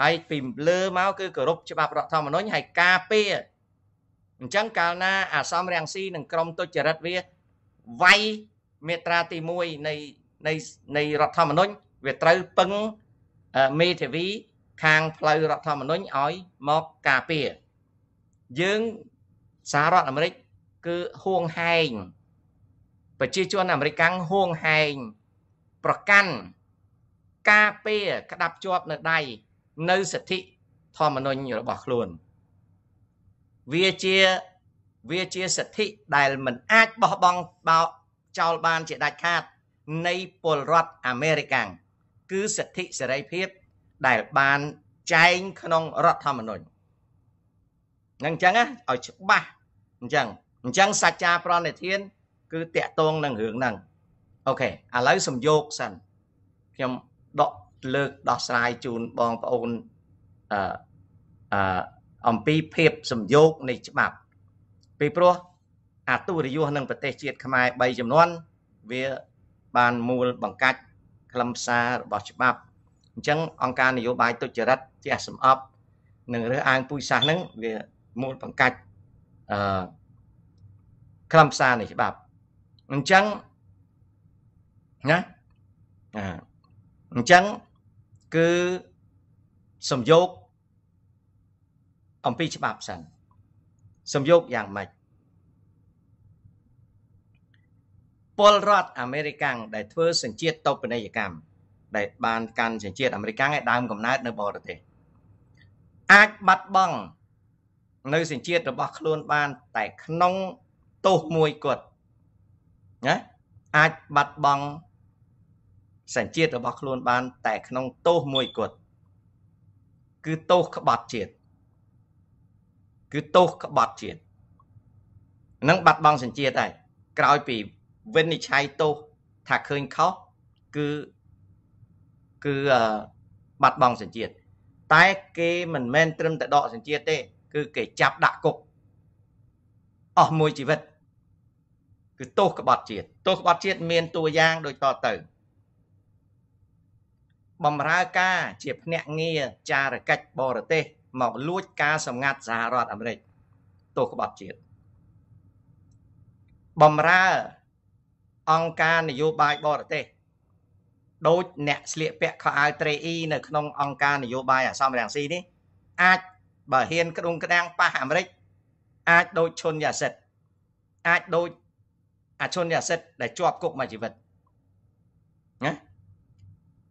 ហើយពីលើមកគឺគោរពច្បាប់រដ្ឋធម្មនុញ្ញហើយការពារអញ្ចឹងកាលណាអាសមរាំងស៊ីនិងក្រមទុច្ចរិតវាវាយមេត្រាទី1នៃនៃនៃរដ្ឋធម្មនុញ្ញវាត្រូវពឹងមេធាវី ខាងផ្លូវរដ្ឋធម្មនុញ្ញឲ្យមកការពារយើងសហរដ្ឋអាមេរិក គឺហួងហែងប្រជាជនអាមេរិកកាំងហួងហែងប្រកាន់ការពារក្តាប់ជាប់នៅដៃនៅ សិទ្ធិធម្មនុញ្ញរបស់ខ្លួន។វាជាវាជាសិទ្ធិដែលមិនអាចបោះបង់បោចោលបានជាដាច់ខាត នៃពលរដ្ឋអាមេរិកាំងគឺសិទ្ធិសេរីភាពដែលបានចែងក្នុងរដ្ឋធម្មនុញ្ញនឹងអញ្ចឹងណាឲ្យច្បាស់អញ្ចឹងអញ្ចឹងសច្ចាប្រណិធាន គឺតកតងនឹងរឿងហ្នឹងអូខេឥឡូវសំយោគសិនខ្ញុំដកលើកដោះស្រាយជូនបងប្អូនអឺអឺអំពីភាពសំយោគនៃច្បាប់ពីព្រោះអាទុរយុសនឹងប្រទេសជាតិខ្មែរ3ចំនួនវាបានមូលបង្កាច់ខ្លឹមសាររបស់ច្បាប់អញ្ចឹងអង្គការនយោបាយទុច្ចរិតជាសម្អប់នឹងរើសអើងពុយសាសនឹងវាមូលបង្កាច់អឺខ្លឹមសារនៃច្បាប់អញ្ចឹងណាអញ្ចឹងគឺសំយោគអំពីច្បាប់សិនសំយោគយ៉ាងម៉េចពលរដ្ឋអាមេរិកាំងដែលធ្វើសញ្ជាតិតបនីយកម្មដែលបានកាន់សញ្ជាតិអាមេរិកាំងឯដើមកំណើតនៅបរទេសអាចបាត់បង់នៅសញ្ជាតិរបស់ខ្លួនបាន តែក្នុងទោសមួយគាត់ណាអាចបាត់បង់សញ្ជាតិរបស់ខ្លួនបាន តែក្នុងទោសមួយគាត់គឺទោសក្បត់ជាតិគឺទោសក្បត់ជាតិនឹងបាត់បង់សញ្ជាតិហើយក្រោយពីវិនិច្ឆ័យទោសថាឃើញខុសគឺគឺបាត់បង់សញ្ជាតិតែ គេមិនមែនត្រឹមតែដកសញ្ជាតិទេ គឺគេចាប់ដាក់គុក អស់មួយជីវិត គឺទោសក្បត់ជាតិទោសក្បត់ជាតិមានតួយ៉ាង ដូចតទៅបំរើការជាភ្នាក់ងារចារកិច្ចបរទេសមកលួច ការសម្ងាត់សហរដ្ឋអាមេរិកទោសក្បត់ជាតិបំរើអង្គការនយោបាយបរទេសដូចអ្នកស្លៀកពាក់ខោអាវត្រេអ៊ីនៅក្នុងអង្គការនយោបាយអសមរង្ស៊ីនេះ អាច បើហ៊ានក្តុងក្តាងប៉ះអាមេរិក អាចដូចឈុនយ៉ាសិតអាចដូចអាឈុនយ៉ាសិត ដែលជាប់គុកមួយជីវិតណា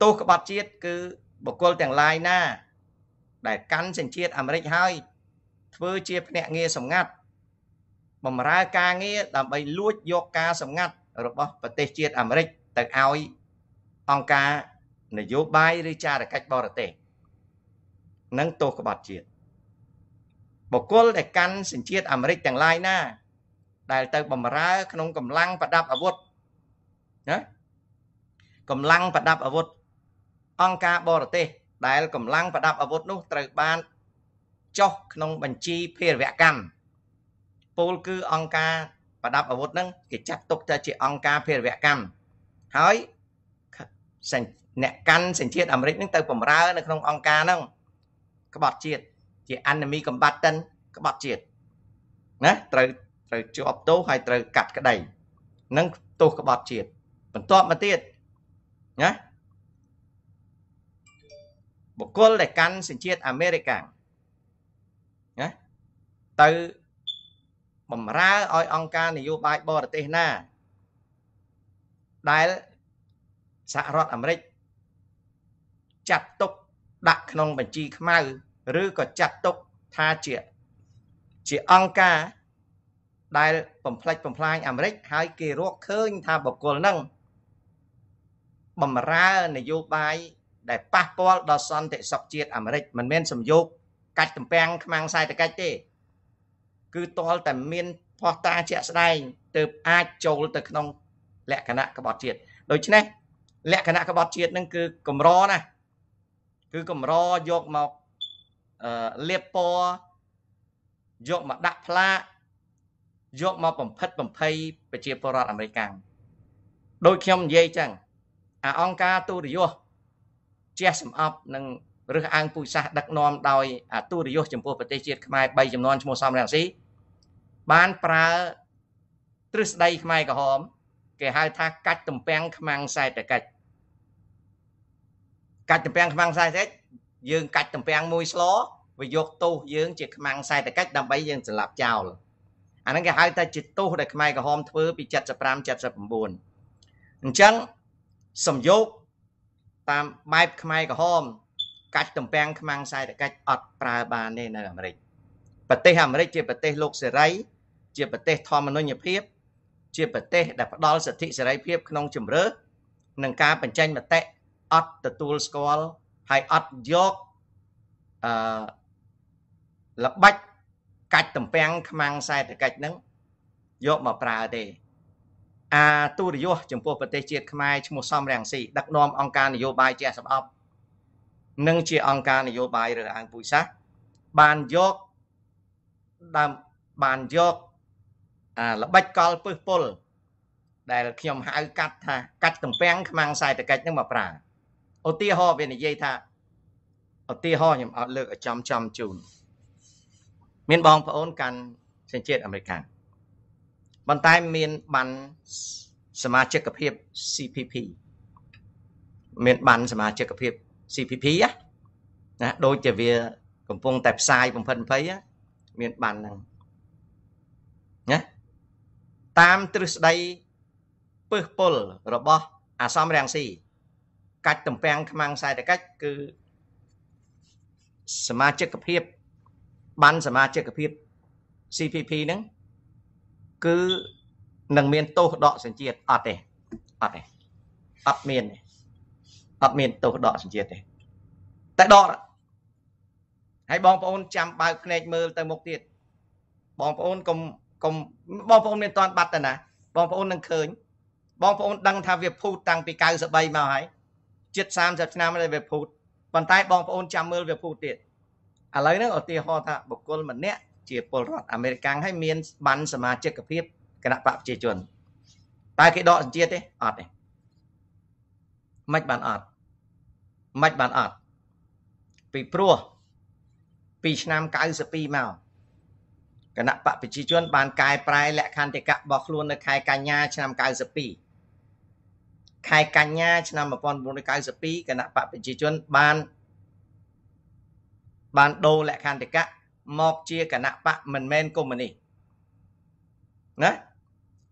ទោសក្បត់ជាតិគឺបុគ្គលទាំងឡាយណាដែលកាន់សញ្ជាតិអាមេរិកហើយធ្វើជាភ្នាក់ងារសម្ងាត់បំរើការងារដើម្បីលួចយកការសម្ងាត់របស់ ប្រទេសជាតិអាមេរិកទៅឲ្យអង្គការនយោបាយឬចារកិច្ចបរទេសនិងទោសក្បត់ជាតិបុគ្គលដែលកាន់សញ្ជាតិអាមេរិកទាំងឡាយណា ដែលទៅបំរើក្នុងកម្លាំងប្រដាប់អាវុធណាកម្លាំងប្រដាប់អាវុធអង្គការបរទេសដែលកម្លាំងប្រដាប់អាវុធនោះត្រូវបានចុះក្នុងបញ្ជីភេរវកម្មពលគឺអង្គការ ប្រដាប់អាវុធនឹង គេចាត់ទុកថាជាអង្គការភេរវកម្មហើយអ្នកកាន់សញ្ជាតិអាមេរិកនឹងទៅបំរើនៅក្នុងអង្គការហ្នឹងក្បត់ជាតិជា enemy combatant ក្បត់ជាតិណាត្រូវត្រូវជាប់ទោសហើយត្រូវកាត់ក្តីនឹងទោសក្បត់ជាតិបន្ទាប់មកទៀតណាបុគ្គលដែលកាន់សញ្ជាតិអាមេរិកណាទៅបំរើឲ្យអង្គការនយោបាយបរទេសណា ដែលសហរដ្ឋអាមេរិក ចាត់ទុកដាក់ក្នុងបញ្ជីខ្មៅឬក៏ចាត់ទុកថាជា ជាអង្គការដែលបំផ្លិចបំផ្លាញអាមេរិក ហើយគេរកឃើញថាបុគ្គលនឹងបំរើនយោបាយដែលប៉ះពាល់ដល់សន្តិសុខជាតិអាមេរិកមិនមែនសំយោគកាច់តំពាំងខ្មាំងសេដ្ឋកិច្ចទេ គឺតលតែមានផោះតាជាក់ស្ដែងទើបអាចចូលទៅក្នុង លក្ខណៈក្បត់ជាតិដូច្នេះលក្ខណៈក្បត់ជាតិនឹងគឺកម្រណាស់គឺកម្រយកមកអឺលាបពណ៌យកមកដាក់ផ្លាកយកមកបំផិតបំភ័យប្រជាពលរដ្ឋអាមេរិកកាំងដោយខ្ញុំនិយាយចឹងអាអង្គការទូតយោជាសម្អប់និងរើសអើងពុយសាសដឹកនាំដោយអាទូរយុសចំពោះប្រទេសជាតិខ្មែរ3ចំនួនឈ្មោះសំរងស៊ីបានប្រើទ្រឹស្ដីខ្មែរក្រហម គេហៅថាកាច់ទំពាំងខ្មាំងសេដ្ឋកិច្ចកាច់ទំពាំងខ្មាំងសេដ្ឋកិច្ចយើងកាច់ទំពាំងមួយស្លវាយកទោសយើងជាខ្មាំងសេដ្ឋកិច្ចដើម្បីយើងសម្លាប់ចោលអាហ្នឹងគេហៅថាជាទោសដែលខ្មែរក្រហមធ្វើពី75 79អញ្ចឹងសំយោគតាមបែបខ្មែរក្រហមកាច់តំពាំងខ្មាំងសេដ្ឋកិច្ចអត់ប្រើបានទេនៅអាមេរិកប្រទេសអាមេរិកជាប្រទេសលោកសេរី ជាប្រទេសធម្មនុញ្ញភាព ជាប្រទេស ដែលផ្ដល់សិទ្ធិសេរីភាពក្នុងជំរឿនឹងការបញ្ចេញមតិអត់ទទួលស្គាល់ហើយអត់យកអឺល្បិចកាច់តំពាំងខ្មាំងសេដ្ឋកិច្ចហ្នឹងយកមកប្រើទេអាទូរយោសចំពោះប្រទេសជាតិខ្មែរឈ្មោះសំរងស៊ីដឹកនាំអង្គការនយោបាយជាសម្អប់និងជាអង្គការនយោបាយរើអាងពូជសាសន៍បានយកដើមបានយកអាល្បិចកលពឹសពុលដែលខ្ញុំហៅកាត់ ថាកាច់តំពាំងខ្មាំងសាយតកិច្ចនឹងមកប្រើឧទាហរណ៍វានិយាយថាឧទាហរណ៍ខ្ញុំអត់លើកឲ្យចំចំជូនមានបងប្អូនកាន់សញ្ជាតិអាមេរិកប៉ុន្តែមានបានសមាជិកភាព CPP មានបានសមាជិកភាព CPP ណាដូចជាវាកំពុងតែផ្សាយ720មានបានហ្នឹងណាតាមទ្រឹស្ដីពឹសពលរបស់អាសំរាំងស៊ីកាច់តំពាំងខ្មាំងសេដ្ឋកិច្ចគឺសមាជិកភាពបានសមាជិកភាព CPP ហ្នឹងគឺនឹងមានទោសដកសញ្ជាតិអត់ទេអត់ទេអត់មានទេអត់មានទោសដកសញ្ជាតិទេតែដកហើយបងប្អូនចាំបើកភ្នែកមើលទៅមុខទៀតបងប្អូនកុំកុំបងប្អូនមានតន់បាត់ទៅណា បងប្អូននឹងឃើញ បងប្អូនដឹងថាវាភូតតាំងពី93មកហើយជិត30ឆ្នាំហើយវាភូតប៉ុន្តែបងប្អូនចាំមើលវាភូតទៀតឥឡូវហ្នឹងឧទាហរណ៍ថាបុគ្គលម្នាក់ជាពលរដ្ឋអាមេរិកហើយមានបានសមាជិកភាពគណៈបកប្រជាជនតែគេដកសញ្ជាតិទេអត់ទេមិនបានអត់មិនបានអត់ពីព្រោះពីឆ្នាំ92មកគណៈបកប្រជាជនបានកែប្រែលក្ខន្តិកៈរបស់ខ្លួននៅខែកញ្ញាឆ្នាំ92ខែកញ្ញាឆ្នាំ1992គណៈបកប្រជាជនបានបានដូរលក្ខន្តិកៈមក ជាគណៈបកមិនមែនកុម្មុយនីសណា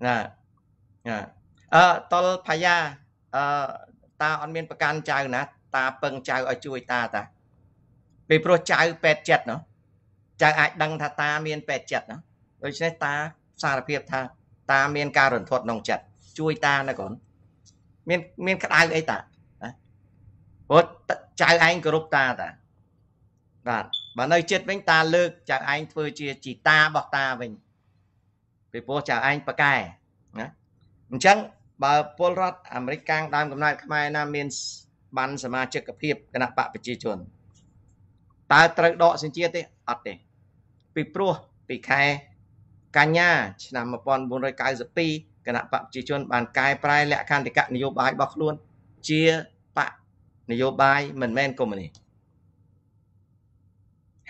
ណាណាអឺតលផាយាអឺតាអត់មានប្រកាន់ចៅណា តាពឹងចៅឲ្យជួយតាតា ពេលព្រោះចៅពេទ្យចិត្តណោះចៅអាចដឹងថាតាមានពេទ្យចិត្តណោះដូច្នេះតា សារភាពថាតាមានការរន្ធត់ក្នុងចិត្តជួយតាណាកូនមានមានក្តៅអីតាព្រោះចៅឯងគោរពតាតាបាទបើនៅចិត្តវិញតាលើកចៅឯងធ្វើជាជីតារបស់តាវិញពីព្រោះចៅឯងប៉កែណាអញ្ចឹងបើពលរដ្ឋអាមេរិកកាំងដើមកំណត់ខ្មែរណាមានបានសមាជិកភាពគណៈបកប្រជាជនតើត្រូវដកសញ្ជាតិទេអត់ទេ ពីព្រោះពីខែកញ្ញាឆ្នាំ1992គណៈបកប្រជាជន បានកែប្រែលក្ខន្តិកៈនយោបាយរបស់ខ្លួនជាបកនយោបាយមិនមែនកុម្មុយនីស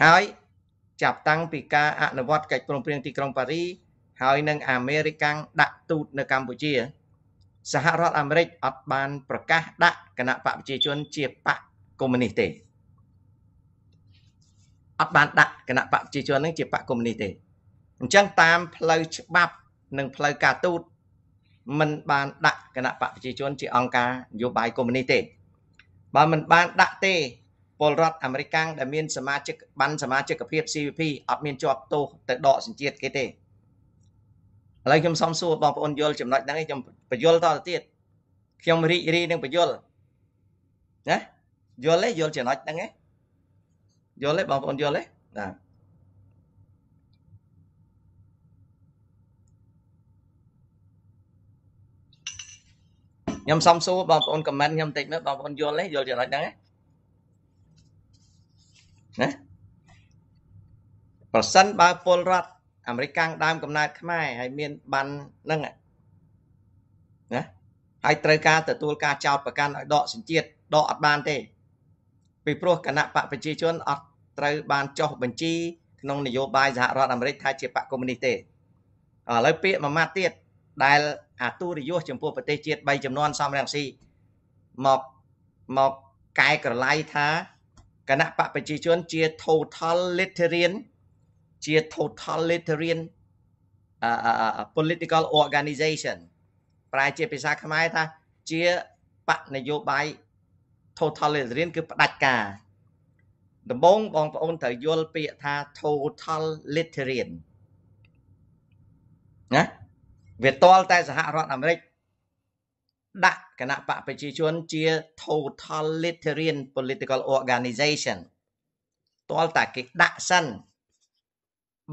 ហើយ ចាប់តាំងពីការអនុវត្តកិច្ចព្រមព្រៀងទីក្រុងប៉ារី ហើយនឹងអាមេរិកាំងដាក់ទូត នៅកម្ពុជា សហរដ្ឋអាមេរិកអត់បាន ប្រកាសដាក់គណៈបកប្រជាជន ជាបកកុម្មុយនីសទេអត់បានដាក់គណៈបកប្រជាជននឹងជាបកកុម្មុយនីសទេអញ្ចឹងតាមផ្លូវច្បាប់ និងផ្លូវការទូតมันបាន ដាក់គណៈបកប្រជាជនជាអង្គការនយោបាយកុម្មុយនីសទេបើมันបានដាក់ទេពលរដ្ឋអាមេរិកដែលមានសមាជិកបានសមាជិកភាព CVP អត់មានជាប់ទោសទៅដកសញ្ជាតិគេទេឥឡូវខ្ញុំសុំសួរបងប្អូនយល់ចំណុចហ្នឹងឯងខ្ញុំបញ្យល់តទៅទៀតខ្ញុំរីករាយនឹងបញ្យល់ណាយល់ទេយល់ចំណុចហ្នឹងឯងយល់ទេបងប្អូនយល់ទេបាទខ្ញុំសុំសួរបងប្អូនខមមិនខ្ញុំតិចមើលបងប្អូនយល់ទេយល់ចំណុចហ្នឹងឯងណាប្រសិនបើពលរដ្ឋអាមេរិកកាំងដើមកំណើតខ្មែរហើយមានបាននឹងណាហើយត្រូវការទទួលការចោតប្រកាន់ឲ្យដកសញ្ជាតិដកអត់បានទេពីព្រោះគណៈបកប្រជាជនអត់ត្រូវបានចុះ បញ្ជីក្នុងនយោបាយសហរដ្ឋអាមេរិកថាជាបកកុម្មុយនីសទេឥឡូវពាក្យមួយម៉ាត់ទៀតដែលអាទូរយោសចំពោះប្រទេសជាតិ3ចំនួនសំរងស៊ីមកមកកែក្រឡៃថាគណៈបកប្រជាជនជា totalitarian ជា totalitarian political organization ប្រែជាភាសាខ្មែរថា ជាបកនយោបាយ totalitarian គឺផ្ដាច់ការដំបូងបងប្អូនត្រូវយល់ពាក្យថា totalitarian ណាវាតលតែសហរដ្ឋអាមេរិកដាក់គណៈបកប្រជាជនជា totalitarian political organization ទាល់តែគេដាក់សិន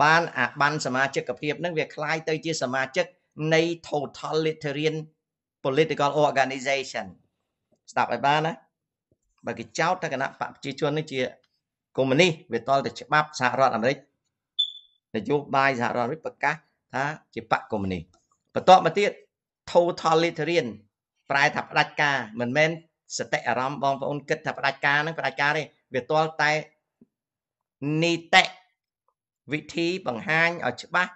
បានអាបានសមាជិកភាពនឹងវាคล้ายទៅជាសមាជិកនៃ totalitarian political organization ស្ដាប់ឲ្យបានណាបើគេចោទតែគណៈបកប្រជាជននេះជាកុម្មុយនីសវាតល់តែច្បាប់សហរដ្ឋអាមេរិកនយោបាយសហរដ្ឋអាមេរិកប្រកាសថាជាបកកុម្មុយនីសបន្តមកទៀត totalitarian ប្រែថាផ្ដាច់ការមិនមែនសតិអារម្មណ៍បងប្អូនគិតថាផ្ដាច់ការហ្នឹងផ្ដាច់ការទេវាទាល់តែនីតិវិធីបង្ហាញឲ្យច្បាស់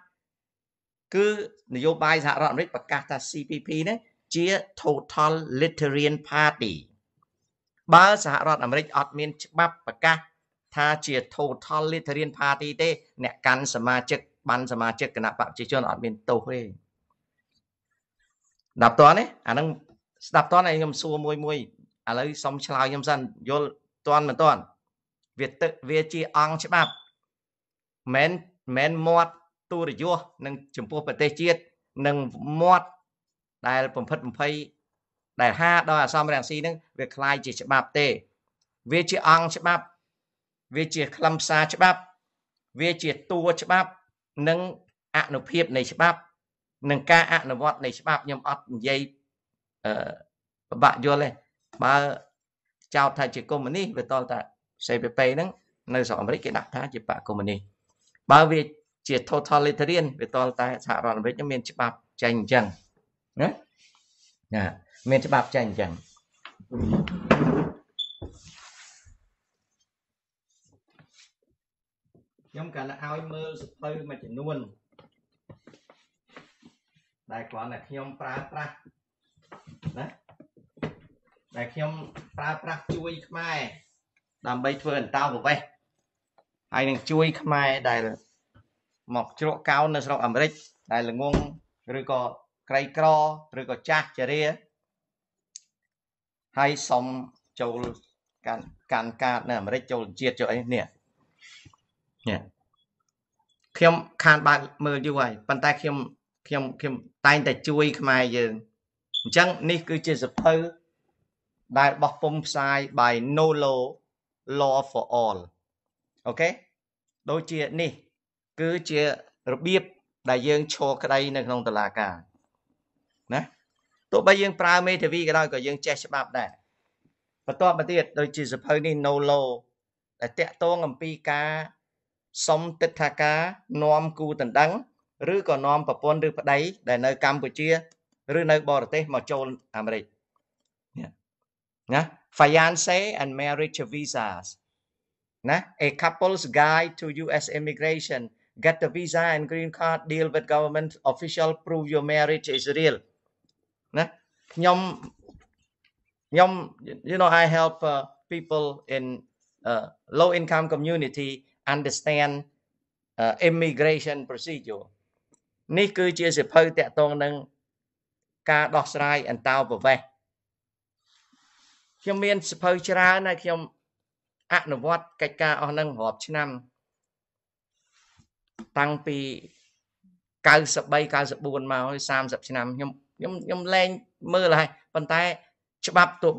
គឺនយោបាយសហរដ្ឋអាមេរិកប្រកាសថា CPP ហ្នឹងជា total libertarian party បើសហរដ្ឋអាមេរិកអត់មាន ច្បាប់ប្រកាសថាជា total libertarian party ទេ អ្នកកាន់សមាជិកបានសមាជិកគណៈបព្វជិជនអត់មានទោសទេដល់តនេះអាហ្នឹងស្ដាប់តន់ហើយខ្ញុំសួរមួយមួយឥឡូវសុំឆ្លើយខ្ញុំសិនយល់តន់មិនតន់វាទឹកវាជាអង្គច្បាប់មិនមិនមាត់ទូរយោសនឹងចំពោះប្រទេសជាតិនឹងមាត់ដែលបំផិតបំភ័យដែលហាដល់អាសមរាំងស៊ីនឹងវាคล้ายជាច្បាប់ទេ វាជាអង្គច្បាប់វាជាខ្លឹមសារច្បាប់វាជាតួច្បាប់និងអនុភាព នៃច្បាប់និងការអនុវត្ត នៃច្បាប់ខ្ញុំអត់និយាយពិបាកយល់ទេបើ ចោទថាជាកុម្មុយនីសវាតលតាសេពីពេហ្នឹង នៅស្រុកអាមេរិកគេដាក់ថាជាបកកុម្មុយនីសបើវា ជា totalitarian វាតលតែសហរដ្ឋអាមេរិកមាន ច្បាប់ចេញអញ្ចឹងណាណាមានច្បាប់ចេញអញ្ចឹងខ្ញុំកាលឲ្យមើលសភៅមួយចំនួនដែលគ្រាន់តែខ្ញុំប្រើប្រាស់ណាដែលខ្ញុំប្រើប្រាស់ជួយខ្មែរដើម្បីធ្វើអន្តោប្រវេសន៍ហើយនឹងជួយខ្មែរដែលមកជ្រក់កោននៅស្រុកអាមេរិកដែលល្ងងឬក៏ក្រីក្រឬក៏ចាស់ចរាហើយសុំចូលកាន់កាន់កាតនៅអាមេរិកចូលជាតិចូលអីនេះនេះខ្ញុំខានបើកមើលយូរហើយប៉ុន្តែខ្ញុំខ្ញុំខ្ញុំតែងតែជួយខ្មែរយើងអញ្ចឹងនេះគឺជាសភៅដែលបោះពុំផ្សាយ by Nolo Law for All អូខេដូចជានេះគឺជារបៀបដែលយើងឈរក្តីនៅក្នុងតឡាការណាទោះបីយើងប្រើមេធាវីក៏ដោយក៏យើងចេះច្បាប់ដែរបន្ទាប់មកទៀតដូចជាសភៅនេះ No Law ដែលតាក់ទងអំពីការសុំទិដ្ឋាការនាំគូដណ្ដឹងឬក៏នាំប្រពន្ធឬប្តីដែលនៅ កម្ពុជា mà ឬនៅបរទេសមកចូលអាមេរិកណា fiance and marriage visas ណា a couple's guide to U.S. immigration get the visa and green card deal with government official prove your marriage is real ណាខ្ញុំខ្ញុំ you know I help uh, people in uh, low income community understand uh, immigration procedure នេះគឺជាសិភៅតកតងនឹងការដោះស្រាយអន្តោប្រវេសន៍ខ្ញុំមានសភៅច្រើនហើយខ្ញុំអនុវត្តកិច្ចការអស់នឹងរាប់ឆ្នាំតាំងពី93 94មក30ឆ្នាំខ្ញុំខ្ញុំខ្ញុំលែងមើលហើយប៉ុន្តែ ច្បាប់ទោះ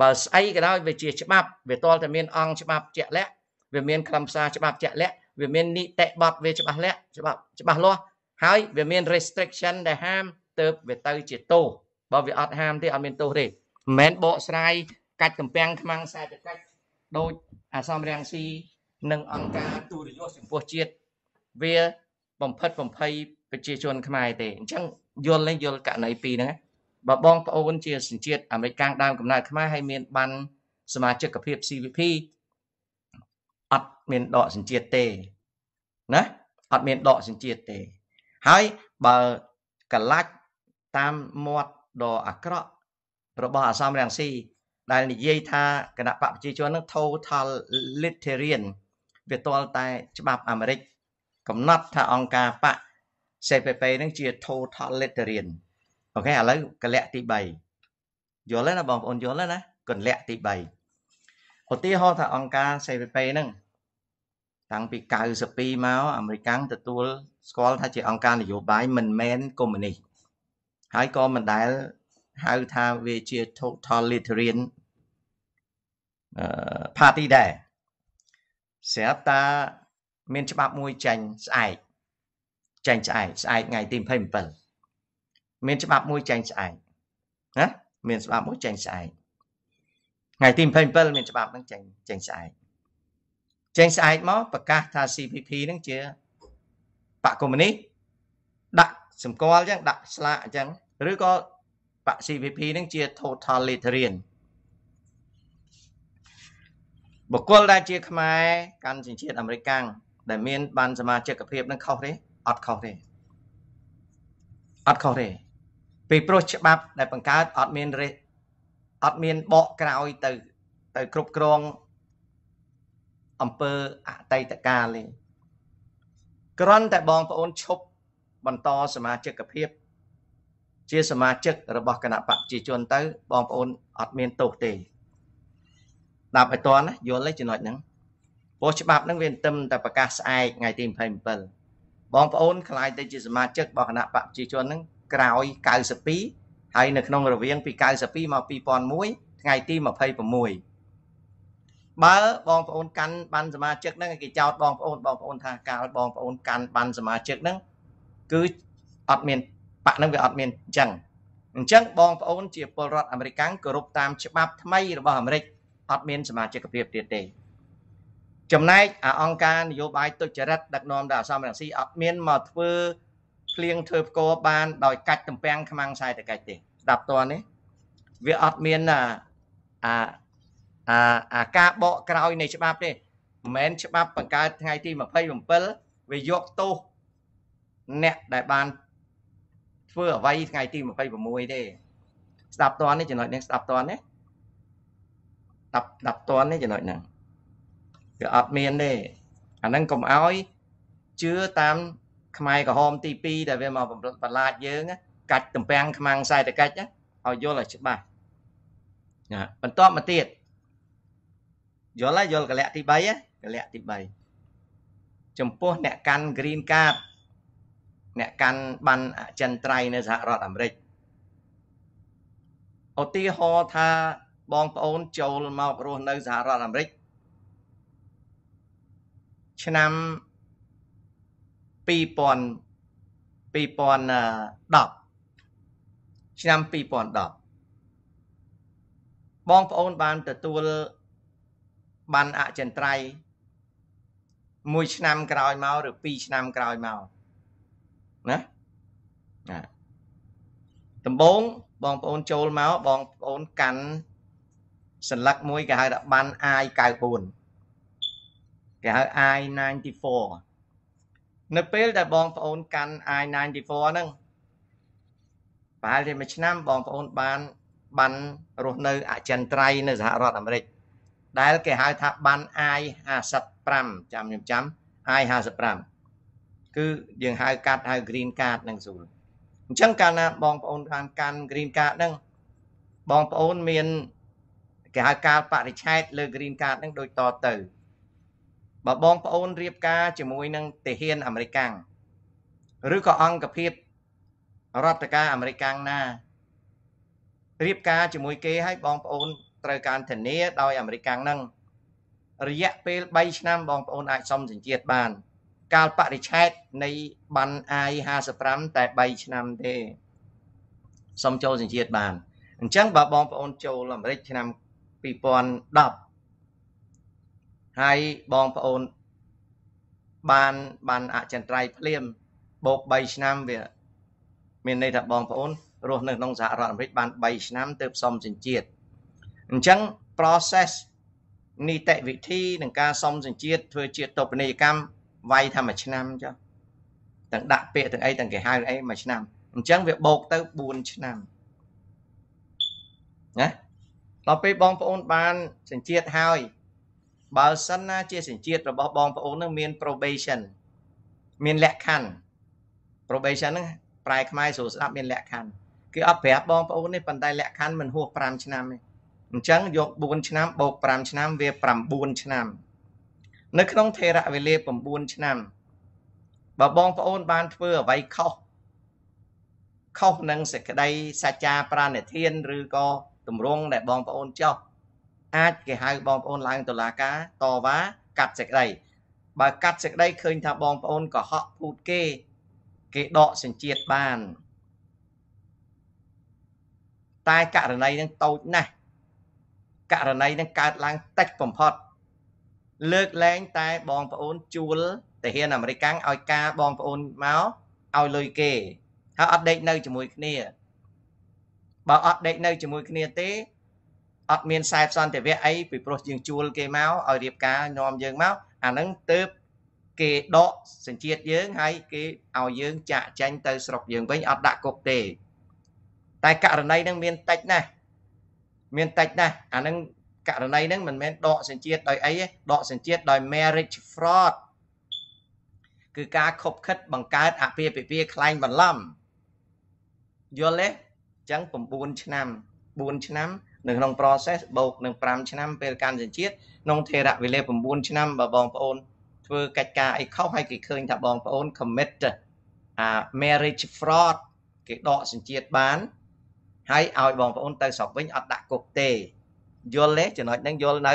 បើស្អីក៏ដោយវាជាច្បាប់វាតលតែមានអង្គច្បាប់ជាក់លាក់វាមានខ្លឹមសារច្បាប់ជាក់លាក់វាមាននីតិបទវាច្បាស់លាក់ច្បាប់ច្បាស់លាស់ហើយវាមាន restriction ដែលហាមទៅវាទៅជាទោសបើវាអត់ហាមទេអត់មានទោសទេមិនមែនបកស្រាយកាច់កំពាំងខ្មាំងសាច់កាច់ដូចអាសមរាំងស៊ីនិងអង្គការទូរយោចំពោះជាតិវាបំផិតបំភ័យប្រជាជនខ្មែរទេអញ្ចឹងយល់លេងយល់ករណីពីរហ្នឹងបើបងប្អូនជាសញ្ជាតិអាមេរិកកាំងដើមកំណើតខ្មែរហើយមានបានសមាជិកភាព CVP អត់មានដកសញ្ជាតិទេណាអត់មានដកសញ្ជាតិទេហើយបើកលាច់តាមមាត់ដ៏អាក្រក់របស់អាសាមរាំងស៊ីដែលនិយាយថាគណៈបកប្រជាជននឹង totalitarian វាទាល់តែច្បាប់អាមេរិក កំណត់ថាអង្គការបក CPP នឹងជា totalitarian អូខេឥឡូវកលៈទី3យល់ហើយណាបងប្អូនយល់ហើយណាកលៈទី3ឧទាហរណ៍ថាអង្គការ CPP នឹងតាំងពី92មកអាមេរិកាំងទទួលស្គាល់ថាជាអង្គការនយោបាយមិនមែនកុម្មុយនីសហើយក៏មិនដែលហៅថាវាជា totalitarian អឺ party ដែរស្រាប់តាមានច្បាប់មួយចាញ់ស្អែកចាញ់ស្អែកស្អែកថ្ងៃទី27មាន ច្បាប់មួយចាញ់ស្អែកណាមានច្បាប់មួយចាញ់ស្អែកថ្ងៃទី27មានច្បាប់ហ្នឹងចាញ់ចាញ់ស្អែកចាញ់ស្អែកមកប្រកាសថា CPP ហ្នឹងជាបកកុម្មុយនីសដាក់សម្គាល់អញ្ចឹងដាក់ស្លាកអញ្ចឹងឬក៏បក CVP នឹងជា totalitarian បុគ្គលដែលជាខ្មែរកាន់សញ្ជាតិអាមេរិកកាំងដែលមាន បានសមាជិកភាពនឹងខុសទេអត់ខុសទេអត់ខុសទេពីព្រោះច្បាប់ដែលបង្កើតអត់មានរេអត់មានបកក្រោយទៅទៅគ្រប់គ្រងអង្គើអតីតកាលទេគ្រាន់តែបងប្អូនឈប់បន្តសមាជិកភាពជាសមាជិក របស់គណៈបកប្រជាជនទៅបងប្អូនអត់មានទោសទេដាប់ឲ្យតន់ណាយល់ទេចំណុចហ្នឹងព្រោះច្បាប់ហ្នឹងវាមិនទឹមតែប្រកាសស្អែកថ្ងៃទី27បងប្អូនខ្លាយទៅជាសមាជិករបស់គណៈបកប្រជាជនហ្នឹងក្រោយ92ហើយនៅក្នុងរវាង ពី92មក2001ថ្ងៃទី26បើបងប្អូនកាន់បានសមាជិកហ្នឹងគេចោទបងប្អូនបងប្អូនថាកាលបងប្អូនកាន់បានសមាជិកហ្នឹងគឺអត់មានបាក់នឹងវាអត់មានអញ្ចឹងអញ្ចឹងបងប្អូនជា ពលរដ្ឋអាមេរិកគោរពតាម ច្បាប់ថ្មីរបស់អាមេរិកអត់មានសមាជិកភាពទៀតទេចំណែកអាអង្គការនយោបាយទុច្ចរិតដឹកនាំដោយអសមរស៊ីអត់មានមកធ្វើភ្លៀងធ្វើផ្គរបានដោយកាច់តំពាំងខ្មាំងខ្សែតកិច្ចទេស្ដាប់តនេះវាអត់មានអាអាអាការបកក្រោយនៃច្បាប់ទេមិនមែនច្បាប់បង្កើតថ្ងៃទី27វាយកទោសអ្នកដែលបានធ្វើអ្វីថ្ងៃទី26ទេស្ដាប់តននេះចំណុចនេះស្ដាប់តននេះស្ដាប់ស្ដាប់តននេះចំណុចហ្នឹងវាអត់មានទេអាហ្នឹងកុំអោយជឿតាម ខ្មែរក្រហមទី2ដែលវាមកបំរុងបន្លាចយើង កាច់តំពាំងខ្មាំងសេដ្ឋកិច្ចឲ្យយល់ឲ្យច្បាស់ណាបន្តមកទៀតយល់ហើយយល់កលៈទី3កលៈទី3ចំពោះអ្នកកាន់ green card អ្នកកាន់បានអចិន្ត្រៃយ៍នៅសហរដ្ឋអាមេរិកឧទាហរណ៍ថា បងប្អូនចូលមករស់នៅសហរដ្ឋអាមេរិកឆ្នាំ2000 2010ឆ្នាំ2010បងប្អូនបានទទួលបានអចិន្ត្រៃយ៍មួយឆ្នាំក្រោយមកឬពីរឆ្នាំក្រោយមកណាណាដំបងបងប្អូនចូលមកបងប្អូនកាន់សន្លឹកមួយគេហៅថាបាន I94 គេហៅ I94 នៅពេល ដែលបងប្អូនកាន់ I94 ហ្នឹងប្រហែលជាមួយឆ្នាំបងប្អូនបាន បានរស់នៅអចិន្ត្រៃយ៍នៅសហរដ្ឋអាមេរិក ដែល គេហៅថាបាន I55 ចាំខ្ញុំចាំ I55 គឺយើងហៅកាត់ហៅ green card ហ្នឹងស្រួលអញ្ចឹងកាលណាបងប្អូនបានកាន់ green card ហ្នឹងបងប្អូនមានគេហៅការបរិឆេទលើ green card ហ្នឹងដូចតទៅបើបងប្អូនរៀបការ ជាមួយនឹងទាហានអាមេរិកាំងឬក៏អង្គភាពរដ្ឋការអាមេរិកាំងណារៀបការជាមួយគេឲ្យបងប្អូនត្រូវការធានាដោយអាមេរិកាំងហ្នឹងរយៈពេល3ឆ្នាំបងប្អូនអាចសុំសញ្ជាតិបានកាលបរិឆេទនៃបាន I55 តែ3ឆ្នាំទេសូមចូលសញ្ជាតិបាន អញ្ចឹងបើបងប្អូនចូលអាមេរិកឆ្នាំ2010ហើយបងប្អូនបានបានអចិន្ត្រៃយ៍ភ្លាម បូក3ឆ្នាំវា មានន័យថាបងប្អូនរស់នៅក្នុងសហរដ្ឋអាមេរិកបាន3ឆ្នាំទើបសមសញ្ជាតិអញ្ចឹង process នីតិវិធីនឹងការសមសញ្ជាតិធ្វើជាតពនីយកម្មវាយថាមួយឆ្នាំចុះទាំងដាក់ពាក្យទាំងអីទាំងគេហៅអីមួយឆ្នាំអញ្ចឹងវាបូកទៅ4ឆ្នាំណាដល់ពេលបងប្អូនបានសញ្ជាតិហើយបើសិនណាជាសញ្ជាតិរបស់បងប្អូននឹងមាន probation មានលក្ខខណ្ឌ probation ហ្នឹងប្រែខ្មែរស្រួលស្ដាប់មានលក្ខខណ្ឌគឺអត់ប្រាប់បងប្អូននេះប៉ុន្តែលក្ខខណ្ឌមិនហួស5ឆ្នាំទេអញ្ចឹងយក4ឆ្នាំបូក5ឆ្នាំវា9ឆ្នាំនៅក្នុងថេរវេលា9ឆ្នាំ បើបងប្អូនបានធ្វើអ្វីខុសខុសនឹងសេចក្តីសច្ចាប្រណិធានឬក៏ទម្រង់ដែលបងប្អូនចោះអាច គេហៅបងប្អូនឡើងតុលាការតវ៉ាកាត់សេចក្តីបើកាត់សេចក្តីឃើញថាបងប្អូនកុហកពូតគេ គេដកសញ្ជាតិបាន តែករណីនឹងតូចណាស់ករណី នឹងកើតឡើងតិចបំផុតលើកលែងតែបងប្អូនជួលទៅហ៊ានអាមេរិកកាំងឲ្យការបងប្អូនមកឲ្យលុយគេហើយអត់ដេកនៅជាមួយគ្នាបើអត់ដេកនៅជាមួយគ្នាទេអត់មានខ្សែផ្សន្តិវៈអីពីព្រោះយើងជួលគេមកឲ្យរៀបការនាំយើងមកអាហ្នឹងទៅគេដកសញ្ជាតិយើងហើយគេឲ្យយើងចាក់ចែងទៅស្រុកយើងវិញអត់ដាក់គុកទេតែករណីហ្នឹងមានតិចណាស់មានតិចណាស់អាហ្នឹងករណីហ្នឹងមិនមែនដកសញ្ជាតិដោយអីទេដកសញ្ជាតិដោយ marriage fraud គឺការខົບខិតបង្កើតអពាហ៍ពិពាហ៍ខ្លែងបន្លំយល់ទេអញ្ចឹង9ឆ្នាំ4ឆ្នាំនៅក្នុង process បូកនឹង5ឆ្នាំពេលកាន់សញ្ជាតិក្នុងថេរវេលា9ឆ្នាំបើបងប្អូន ធ្វើកិច្ចការអីខុសហើយគេឃើញថាបងប្អូន commit អា marriage fraud គេដកសញ្ជាតិបាន ហើយឲ្យបងប្អូនទៅស្រុកវិញអត់ដាក់គុកទេយល់ទេចំណុចហ្នឹងយល់នៅ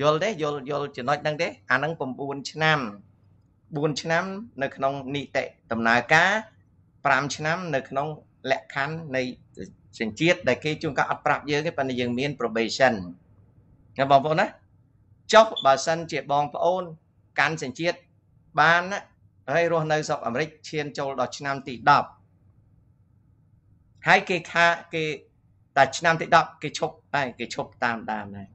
យល់ទេយល់យល់ចំណុចហ្នឹងទេអាហ្នឹង9ឆ្នាំ4ឆ្នាំ នៅក្នុងនីតិដំណើរការ5ឆ្នាំ នៅក្នុងលក្ខខណ្ឌនៃសញ្ជាតិដែលគេជួនកាលអត់ប្រាប់យើងទេប៉ុន្តែយើងមាន probation ណាបងប្អូនណាចុះបើសិនជាបងប្អូន កាន់សញ្ជាតិបានហើយរស់នៅស្រុកអាមេរិកឈានចូលដល់ឆ្នាំទី10ហើយគេខាគេតែឆ្នាំទី10គេឈប់ហើយគេឈប់តាមដានហើយ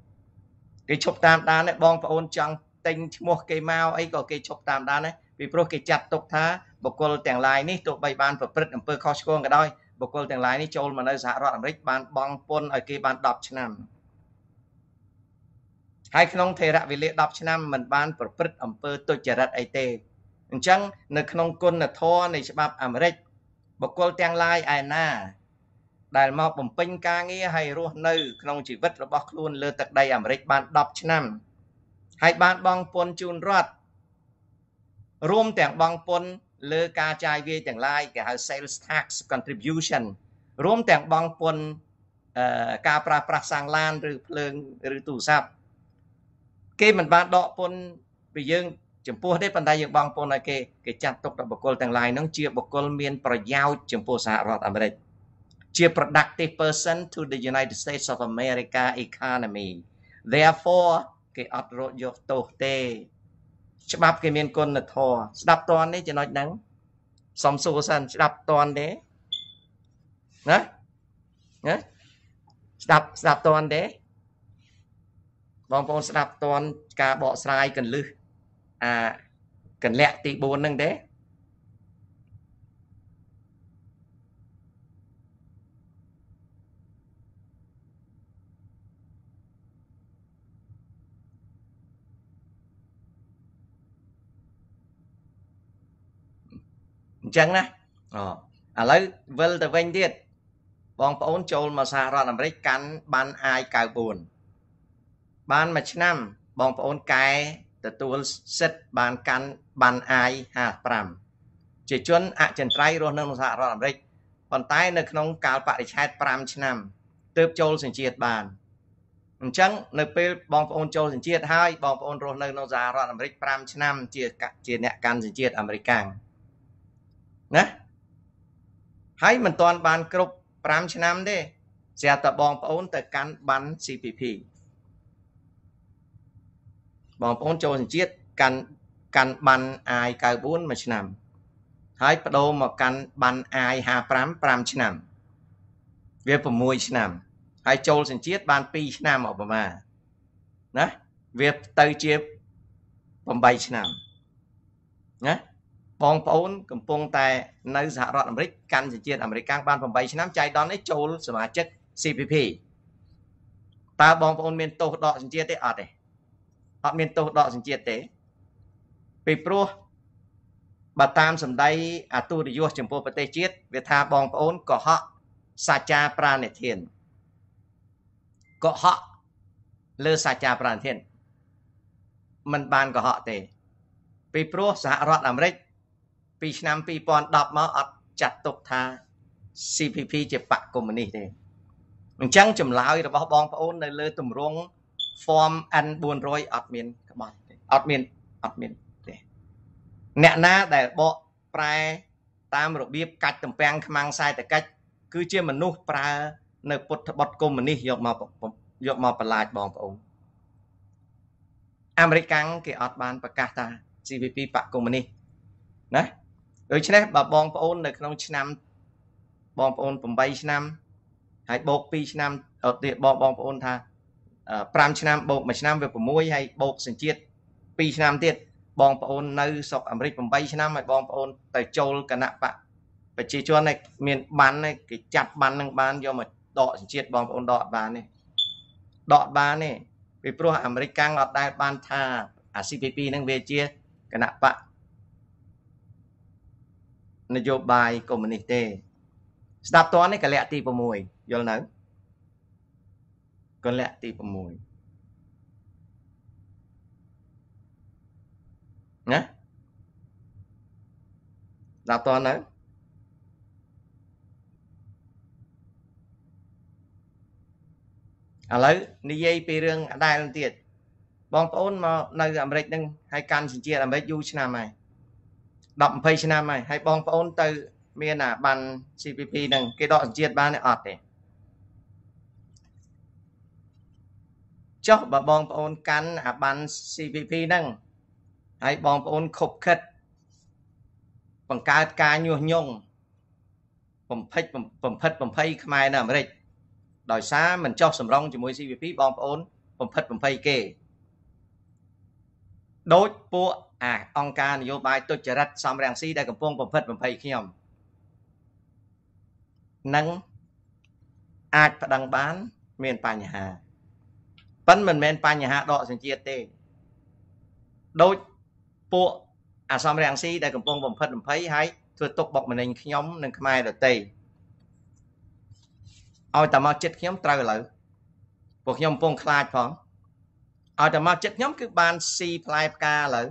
គេឈប់តាមដានហើយបងប្អូនចង់ទិញឈ្មោះគេមកអីក៏គេឈប់តាមដានដែរពីព្រោះគេចាត់ទុកថាបុគ្គលទាំងឡាយនេះទោះបីបាន ប្រព្រឹត្តអំពើខុសឆ្គងក៏ដោយបុគ្គលទាំងឡាយនេះចូលមកនៅសហរដ្ឋអាមេរិកបានបង់ពន្ធឲ្យគេបាន10ឆ្នាំហើយក្នុងថេរវិលា10ឆ្នាំมันបាន ប្រព្រឹត្តអំពើទុច្ចរិតអីទេ អញ្ចឹង នៅក្នុងគុណធម៌នៃច្បាប់អាមេរិកបុគ្គលទាំងឡាយឯណាដែលមកបំពេញការងារហើយរស់នៅក្នុងជីវិតរបស់ខ្លួនលើទឹកដីអាមេរិកបាន10ឆ្នាំ ហើយបានបងពុនជូនរដ្ឋរួមទាំងបងពុន លើការចាយវាយទាំងឡាយគេហៅ sales tax contribution រួមទាំងបងពុនការប្រាស្រ័យសាំងឡានឬភ្លើងឬទូរស័ព្ទគេមិនបានដកពុនពីយើងចំពោះទេប៉ុន្តែយើងបងពុនឲ្យគេគេចាត់ទុកដល់បុគ្គលទាំងឡាយហ្នឹងជាបុគ្គលមានប្រយោជន៍ចំពោះសហរដ្ឋអាមេរិកជា productive person to the United States of America economy therefore គេអត់រត់យកទោសទេ ច្បាប់គេមានគុណធម៌ស្ដាប់តននេះចំណុចហ្នឹងសំសួរសិនស្ដាប់តនទេណាណាស្ដាប់ស្ដាប់តនទេបងប្អូនស្ដាប់តនការបកស្រាយកលឹះអាកលៈទី4ហ្នឹងទេអញ្ចឹងណាអូឥឡូវវិលទៅវិញទៀតបងប្អូនចូលមកសហរដ្ឋអាមេរិកកាន់បាន I94 បានមួយឆ្នាំ បងប្អូនកែទទួលសិទ្ធបានកាន់បាន I55 ជាជនអចិន្ត្រៃយ៍រស់នៅក្នុងសហរដ្ឋអាមេរិកប៉ុន្តែ នៅក្នុងកាលបរិច្ឆេទ5ឆ្នាំទើបចូលសញ្ជាតិបានអញ្ចឹងនៅពេលបងប្អូនចូលសញ្ជាតិហើយបងប្អូនរស់នៅក្នុងសហរដ្ឋអាមេរិក5ឆ្នាំ ជាជាអ្នកកាន់សញ្ជាតិអាមេរិកាំងណាហើយមិនទាន់បានគ្រប់5ឆ្នាំទេស្រាប់តែបងប្អូនទៅកាន់ប័ណ្ណ CPP បងប្អូនចូលសញ្ជាតិកាន់កាន់ប័ណ្ណ I94 មួយឆ្នាំហើយបដូរមកកាន់ប័ណ្ណ I55 5ឆ្នាំវា6ឆ្នាំហើយចូលសញ្ជាតិបាន2ឆ្នាំអបមាណាវាទៅជា8ឆ្នាំណាបងប្អូនកំពុងតែនៅសហរដ្ឋអាមេរិកកាន់ជាតិអាមេរិកកាំងបាន8ឆ្នាំចៃដន្យនេះចូលសមាជិក CPP តើបងប្អូនមានទោសដកសញ្ជាតិទេអត់ទេអត់មានទោសដកសញ្ជាតិទេ ពីព្រោះបើតាមសម្ដីអទូតយុសចំពោះប្រទេសជាតិវាថាបងប្អូនកុហកសាចាប្រានិធានកុហកលើសាចាប្រានិធានមិនបានកុហកទេ ពីព្រោះសហរដ្ឋអាមេរិកពីឆ្នាំ2010មកអត់ចាត់ទុកថា CPP ជាបកកុម្មុយនីសទេអញ្ចឹងចម្លើយរបស់បងប្អូន នៅលើទម្រង់ form N400 អត់មានក្បាច់ទេអត់មានអត់មានទេអ្នកណាដែលបកប្រែតាមរបៀបកាច់តំពាំងខ្មាំងខ្សែតកិច្ចគឺជាមនុស្សប្រើ នៅពុទ្ធបុត្រកុម្មុយនីសយកមកយកមកបន្លាចបងប្អូនអាមេរិកាំងគេអត់បាន ប្រកាសថា CPP បកកុម្មុយនីសណាដូច្នេះបើបងប្អូននៅក្នុងឆ្នាំបងប្អូន8ឆ្នាំ ហើយបូក2ឆ្នាំអត់ទៀតបងបងប្អូនថា5ឆ្នាំបូក1ឆ្នាំវា6ហើយបូកសញ្ជាតិ2ឆ្នាំទៀតបងប្អូននៅស្រុកអាមេរិក8ឆ្នាំហើយបងប្អូនទៅចូលគណៈបកប្រជាជនឯមានបានឯគេចាប់បាននឹងបានយកមកដកសញ្ជាតិបងប្អូនដកបាននេះដកបាននេះពីព្រោះអាមេរិកកាំងអត់ដែលបានថាអា CPP នឹងវាជាគណៈបកនយោបាយកុម្មុយនីសទេស្ដាប់តននេះកលៈទី6យល់នៅកលៈទី6ណាស្ដាប់តននៅឥឡូវនិយាយ ពីរឿងអដែលទៀតបងប្អូនមកនៅអាមេរិកនឹងហើយកាន់សញ្ជាតិអាមេរិកយូរឆ្នាំហើយ10 20ឆ្នាំហើយហើយបងប្អូនទៅ មានអាបាន CPP ហ្នឹងគេដកសញ្ជាតិបានអត់ទេចុះបើបងប្អូនកាន់អាបាន CPP ហ្នឹងហើយបងប្អូនខົບខិតបង្កើតការញុះញង់បំភិចបំភិត បំភ័យខ្មែរនៅអាមេរិកដោយសារមិនចោះសម្រងជាមួយ CPP បងប្អូនបំភិតបំភ័យគេដោយពួកអាអង្គការនយោបាយទុច្ចរិតសំរងស៊ីដែលកំពុងបំផិតបំភ័យខ្ញុំនឹងអាចប្តឹងបានមានបញ្ហាប៉ិនមិនមែនបញ្ហាដកសញ្ជាតិទេដោយពួកអាសំរងស៊ីដែលកំពុងបំផិតបំភ័យហើយធ្វើទុកបុកម្នេញខ្ញុំនិងខ្មែរដតីឲ្យតែមកចិត្តខ្ញុំត្រូវឥឡូវពួកខ្ញុំកំពុងខ្លាចផងឲ្យតែមកចិត្តខ្ញុំគឺបានស៊ីផ្លែផ្កាឥឡូវ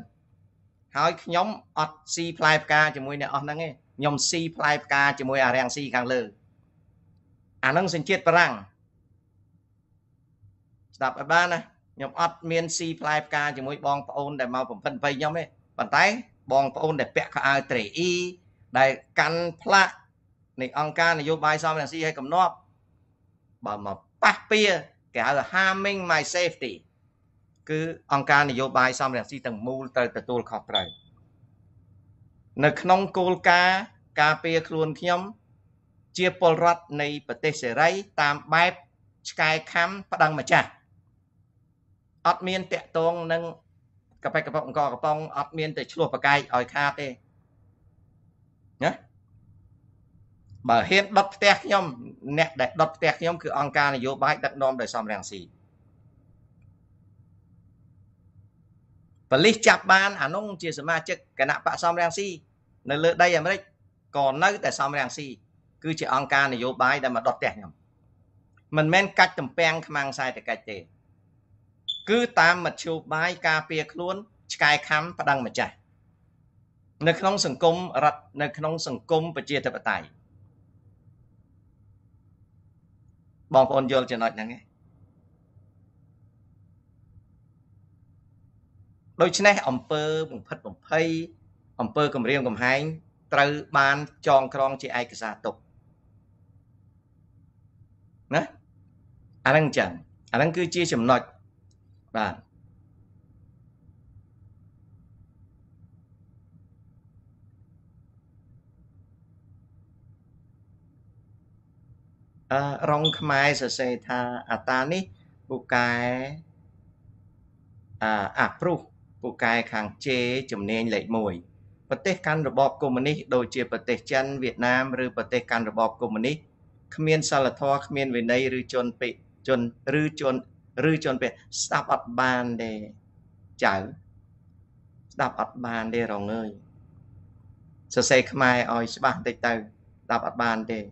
ហើយខ្ញុំអត់ស៊ីផ្លែផ្កាជាមួយអ្នកអស់ហ្នឹងទេខ្ញុំស៊ីផ្លែផ្កាជាមួយអារាំងស៊ីខាងលើអាហ្នឹងសញ្ជាតិបារាំងស្ដាប់ឲ្យបានណាខ្ញុំអត់មានស៊ីផ្លែផ្កាជាមួយបងប្អូនដែលមកបំពេញបីខ្ញុំទេប៉ុន្តែបងប្អូនដែលពាក់ខោអាវត្រេអ៊ីដែលកាន់ផ្លាកនៃអង្គការនយោបាយសមរាសីឲ្យកំណប់បើមកប៉ះពៀគេហៅ harming my safety គឺអង្គការនយោបាយសមរង្ស៊ីទាំងមូលត្រូវទទួលខុសត្រូវនៅក្នុងគោលការណ៍ការពារខ្លួនខ្ញុំ ជាពលរដ្ឋនៃប្រទេសសេរី តាមបែបឆ្កែខំប្តឹងម្ចាស់អត់មានតាក់ទងនឹងកប៉ែកកប៉ុកអង្គកប៉ុងអត់មានទៅឆ្លោះប្រកែកឲ្យខាតទេណាបើហ៊ានដុតផ្ទះខ្ញុំអ្នកដែលដុតផ្ទះខ្ញុំគឺអង្គការនយោបាយដឹកនាំដោយសំរងស៊ីប៉ូលីសចាប់បានអានុងជាសមាជិកគណៈបកសំរងស៊ីនៅលើដីអាមេរិកក៏នៅតែសំរងស៊ីគឺជាអង្គការនយោបាយដែលមកដុតផ្ទះខ្ញុំមិនមែនកាច់តំពាំងខ្មាំងខ្សែតកិច្ចទេ គឺតាមមធ្យោបាយការពារខ្លួន ឆ្កែខំប្តឹងម្ចាស់នៅក្នុងសង្គមរដ្ឋនៅក្នុងសង្គមប្រជាធិបតេយ្យបងប្អូនយល់ចំណុចហ្នឹងទេដូច្នេះអង្គើបំផិតបំភ័យអង្គើគម្រាមកំហែងត្រូវបានចងក្រងជាឯកសារទុកណាអាហ្នឹងចឹងអាហ្នឹងគឺជាចំណុចបាទអឺរងខ្មែរសរសេរថាអតានេះពូកែអអាព្រុសពូកែខាងជេជំនាញលេខ1ប្រទេសកាន់របបកុម្មុយនីសដូចជាប្រទេសចិនវៀតណាមឬប្រទេសកាន់របបកុម្មុយនីសគ្មានសិលធម៌គ្មានវិន័យឬជនពេជនឬជនឬជនពេស្ដាប់អត់បានទេចៅស្ដាប់អត់បានទេរងើយសរសេរខ្មែរឲ្យច្បាស់តិចទៅស្ដាប់អត់បានទេឥ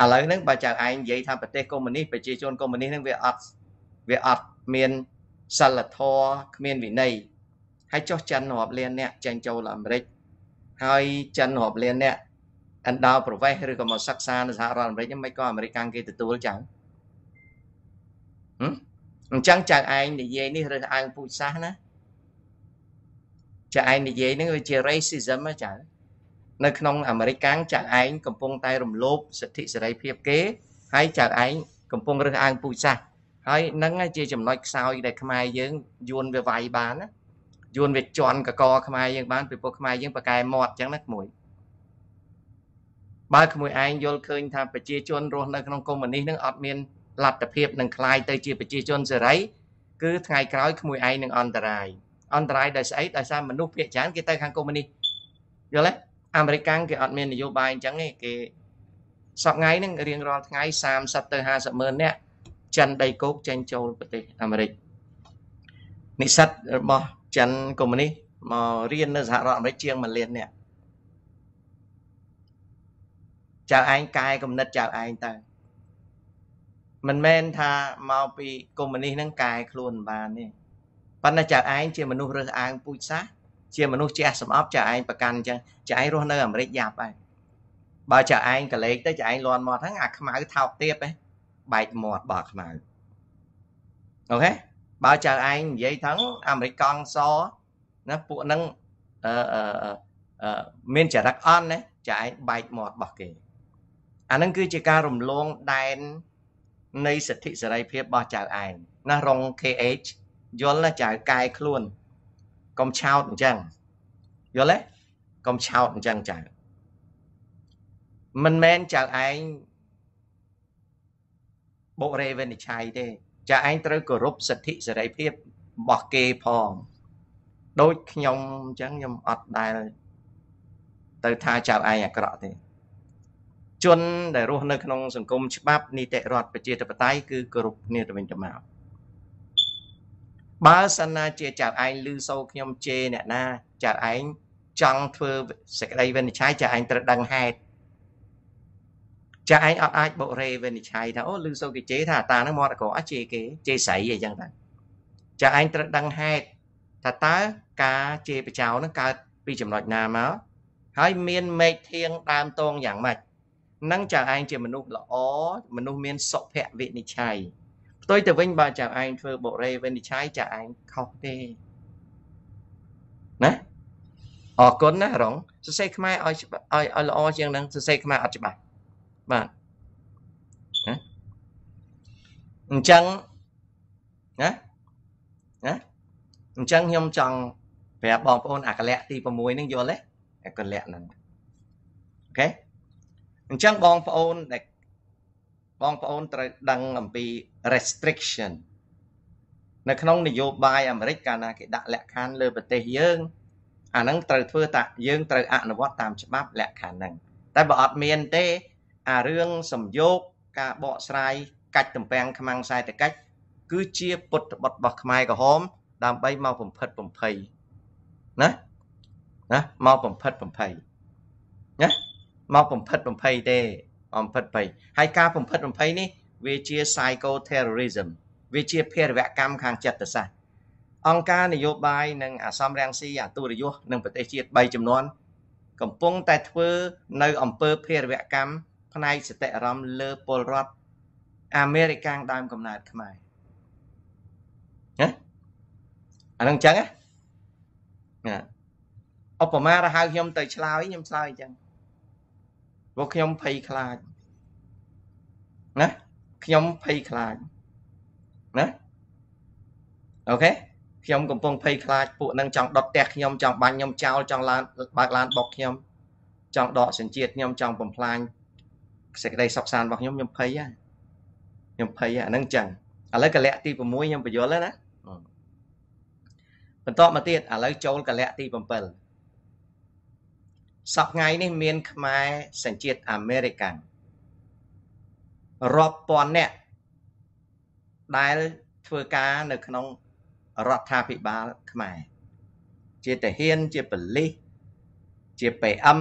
ឡូវហ្នឹងបើចៅឯងនិយាយថាប្រទេសកុម្មុយនីសប្រជាជនកុម្មុយនីសហ្នឹងវាអត់វាអត់មានសិលធម៌គ្មានវិន័យហើយចោះចិនរាប់លានអ្នកចេញចូលអាមេរិកហើយចិនរាប់លានអ្នកអណ្ដោប្រវេសឬក៏មកសិក្សានៅសហរដ្ឋអាមេរិកមិនក៏អាមេរិកគេទទួលចឹងអញ្ចឹងចៅឯងនិយាយនេះរើសអើងពូជសាសណាចៅឯងនិយាយហ្នឹងវាជា racism ហ៎ចៅនៅក្នុងអាមេរិកកាំងចៅឯងកំពុង តែ រំលោភសិទ្ធិសេរីភាពគេ ហើយចៅឯងកំពុងរើសអើងពូជសាសន៍ហើយហ្នឹងជាចំណុចខ្សោយដែលខ្មែរយើងយួនវាវាយបានណាយួនវាជន់កកខ្មែរយើងបានពីពួកខ្មែរយើងប្រកែមាត់អញ្ចឹងណាក្មួយបើក្មួយឯងយល់ឃើញថាប្រជាជនរស់នៅក្នុងកុម្មុយនីសនឹងអត់មានលទ្ធភាពនឹងคลายទៅជាប្រជាជនសេរីគឺថ្ងៃក្រោយក្មួយឯងនឹងអន្តរាយអន្តរាយដោយស្អីដោយសារមនុស្សភាគច្រើនគេទៅខាងកុម្មុយនីសយល់ទេអាមេរិកគេអត់មាននយោបាយអញ្ចឹងទេគេសប្ងៃនឹងរៀងរាល់ថ្ងៃ30ទៅ50ម៉ឺននាក់ចិនដីគោកចេញចូលប្រទេសអាមេរិកនិស្សិតរបស់ចិនកុម្មុយនីសមករៀននៅសហរដ្ឋអាមេរិកជាង1លាននាក់ចៅឯងកែគំនិតចៅឯងទៅមិនមែនថាមកពីកុម្មុយនីសហ្នឹងកែខ្លួនបានទេប៉ុន្តែចៅឯងជាមនុស្សរើសអើងពូជសាសជាមនុស្សចេះសំអប់ចៅឯងប្រកាន់អញ្ចឹងចៅឯងរស់នៅអាមេរិកយ៉ាប់ហើយបើចៅឯងកលេចទៅចៅឯងលន់មកហ្នឹងអាខ្មៅថោកទៀតឯងបែកមាត់បោះខ្មៅអូខេបើចៅឯងនិយាយថឹងអាមេរិកកង់សណាពួកហ្នឹងអឺអឺមានចរិតអន់ណាចៅឯងបែកមាត់របស់គេអាហ្នឹងគឺជាការរំលងដែននៃសិទ្ធិសេរីភាពរបស់ចៅឯងណារង KH យល់ណាចៅកែខ្លួនកុំឆោតអញ្ចឹងយល់ទេកុំឆោតអញ្ចឹងចៅមិនមែនចៅឯងបុករេវិនិច្ឆ័យទេ ចាឯងត្រូវគោរពសិទ្ធិសេរីភាពរបស់គេផង ដូចខ្ញុំអញ្ចឹងខ្ញុំអត់ដែល ទៅថាចៅឯងអាក្រក់ទេ ជនដែលរស់នៅក្នុងសង្គមច្បាប់នីតិរដ្ឋប្រជាធិបតេយ្យគឺគោរពគ្នាទៅវិញទៅមកបើសិនណាជាចៅឯងឮសូរខ្ញុំជេរអ្នកណាចៅឯងចង់ធ្វើសេចក្តីវិនិច្ឆ័យចៅឯងត្រូវដឹងហេតុចាស់ឯងអត់អាចបុករេវិនិច្ឆ័យថាអូលឺសូគេជេរថាអាតាហ្នឹងមាត់អកអាចេរគេជេរស្រីអីចឹងទៅចាស់ឯងត្រូវដឹងហេតុថាតើការជេរបចោលហ្នឹងកើតពីចំណុចណាមកហើយមានមេឃធៀងដើមតងយ៉ាងម៉េចនឹងចាឯងជាមនុស្សល្អមនុស្សមានសុភវិនិច្ឆ័យផ្ទុយទៅវិញបើចាឯងធ្វើបុរេវិនិច្ឆ័យចាឯងខុសទេណាអរគុណណារងសរសេរខ្មែរឲ្យឲ្យល្អជាងនឹងសរសេរខ្មែរអត់ច្បាស់បាទណាអញ្ចឹងណាណាអញ្ចឹងខ្ញុំចង់ប្រាប់បងប្អូនអាកលៈទី6ហ្នឹងយល់ទេអាកលៈហ្នឹងអូខេអញ្ចឹងបងប្អូនដែលបងប្អូនត្រូវដឹងអំពី restriction នៅក្នុងនយោបាយអាមេរិកកាលណាគេដាក់លក្ខខណ្ឌលើប្រទេសយើងអាហ្នឹងត្រូវធ្វើតាយើងត្រូវអនុវត្តតាមច្បាប់លក្ខខណ្ឌហ្នឹងតែបើអត់មានទេអារឿងសំយោគការបកស្រាយកាច់តំពាំងខ្មាំងខ្សែតកិច្ចគឺជា ពុតបុតរបស់ខ្មែរក្រហម ដើម្បីមកបំផិតបំភ័យណាណាមកបំផិតបំភ័យណាមកបំផិតបំភ័យទេបំផិតបំភ័យហើយការបំផិតបំភ័យនេះវាជា psycho terrorism វាជាភេរវកម្មខាងចិត្តសាស្ត្រអង្គការនយោបាយនិងអាសមរាំងស៊ីអាទូរយុសនិងប្រទេសជាតិ3ចំនួនកំពុងតែធ្វើនៅ អំពើភេរវកម្មផ្នែកសតិអារម្មណ៍លើពលរដ្ឋអាមេរិកាំងដើម កំណើតខ្មែរណាអានឹងអញ្ចឹងណាឧបមាទៅហៅខ្ញុំទៅ ឆ្លើយខ្ញុំឆ្លើយអញ្ចឹងព្រោះខ្ញុំភ័យខ្លាចណាខ្ញុំភ័យខ្លាចណាអូខេខ្ញុំកំពុងភ័យខ្លាចពួកនឹងចង់ដុតផ្ទះខ្ញុំចង់បាញ់ខ្ញុំចោលចង់ឡានបើកឡានបុកខ្ញុំចង់ដកសញ្ជាតិខ្ញុំចង់បំផ្លាញសេចក្តីសោកសាន្តរបស់ខ្ញុំខ្ញុំភ័យខ្ញុំភ័យអាហ្នឹងចឹងឥឡូវកលៈទី6ខ្ញុំបញ្យល់ហើយណាបន្តមកទៀតឥឡូវចូលកលៈទី7សប្ថ្ងៃនេះមានខ្មែរសញ្ជាតិអាមេរិកាំងរាប់ពាន់នាក់ដែលធ្វើការនៅក្នុងរដ្ឋាភិបាលខ្មែរជាទាហានជាប៉ូលីសជា PM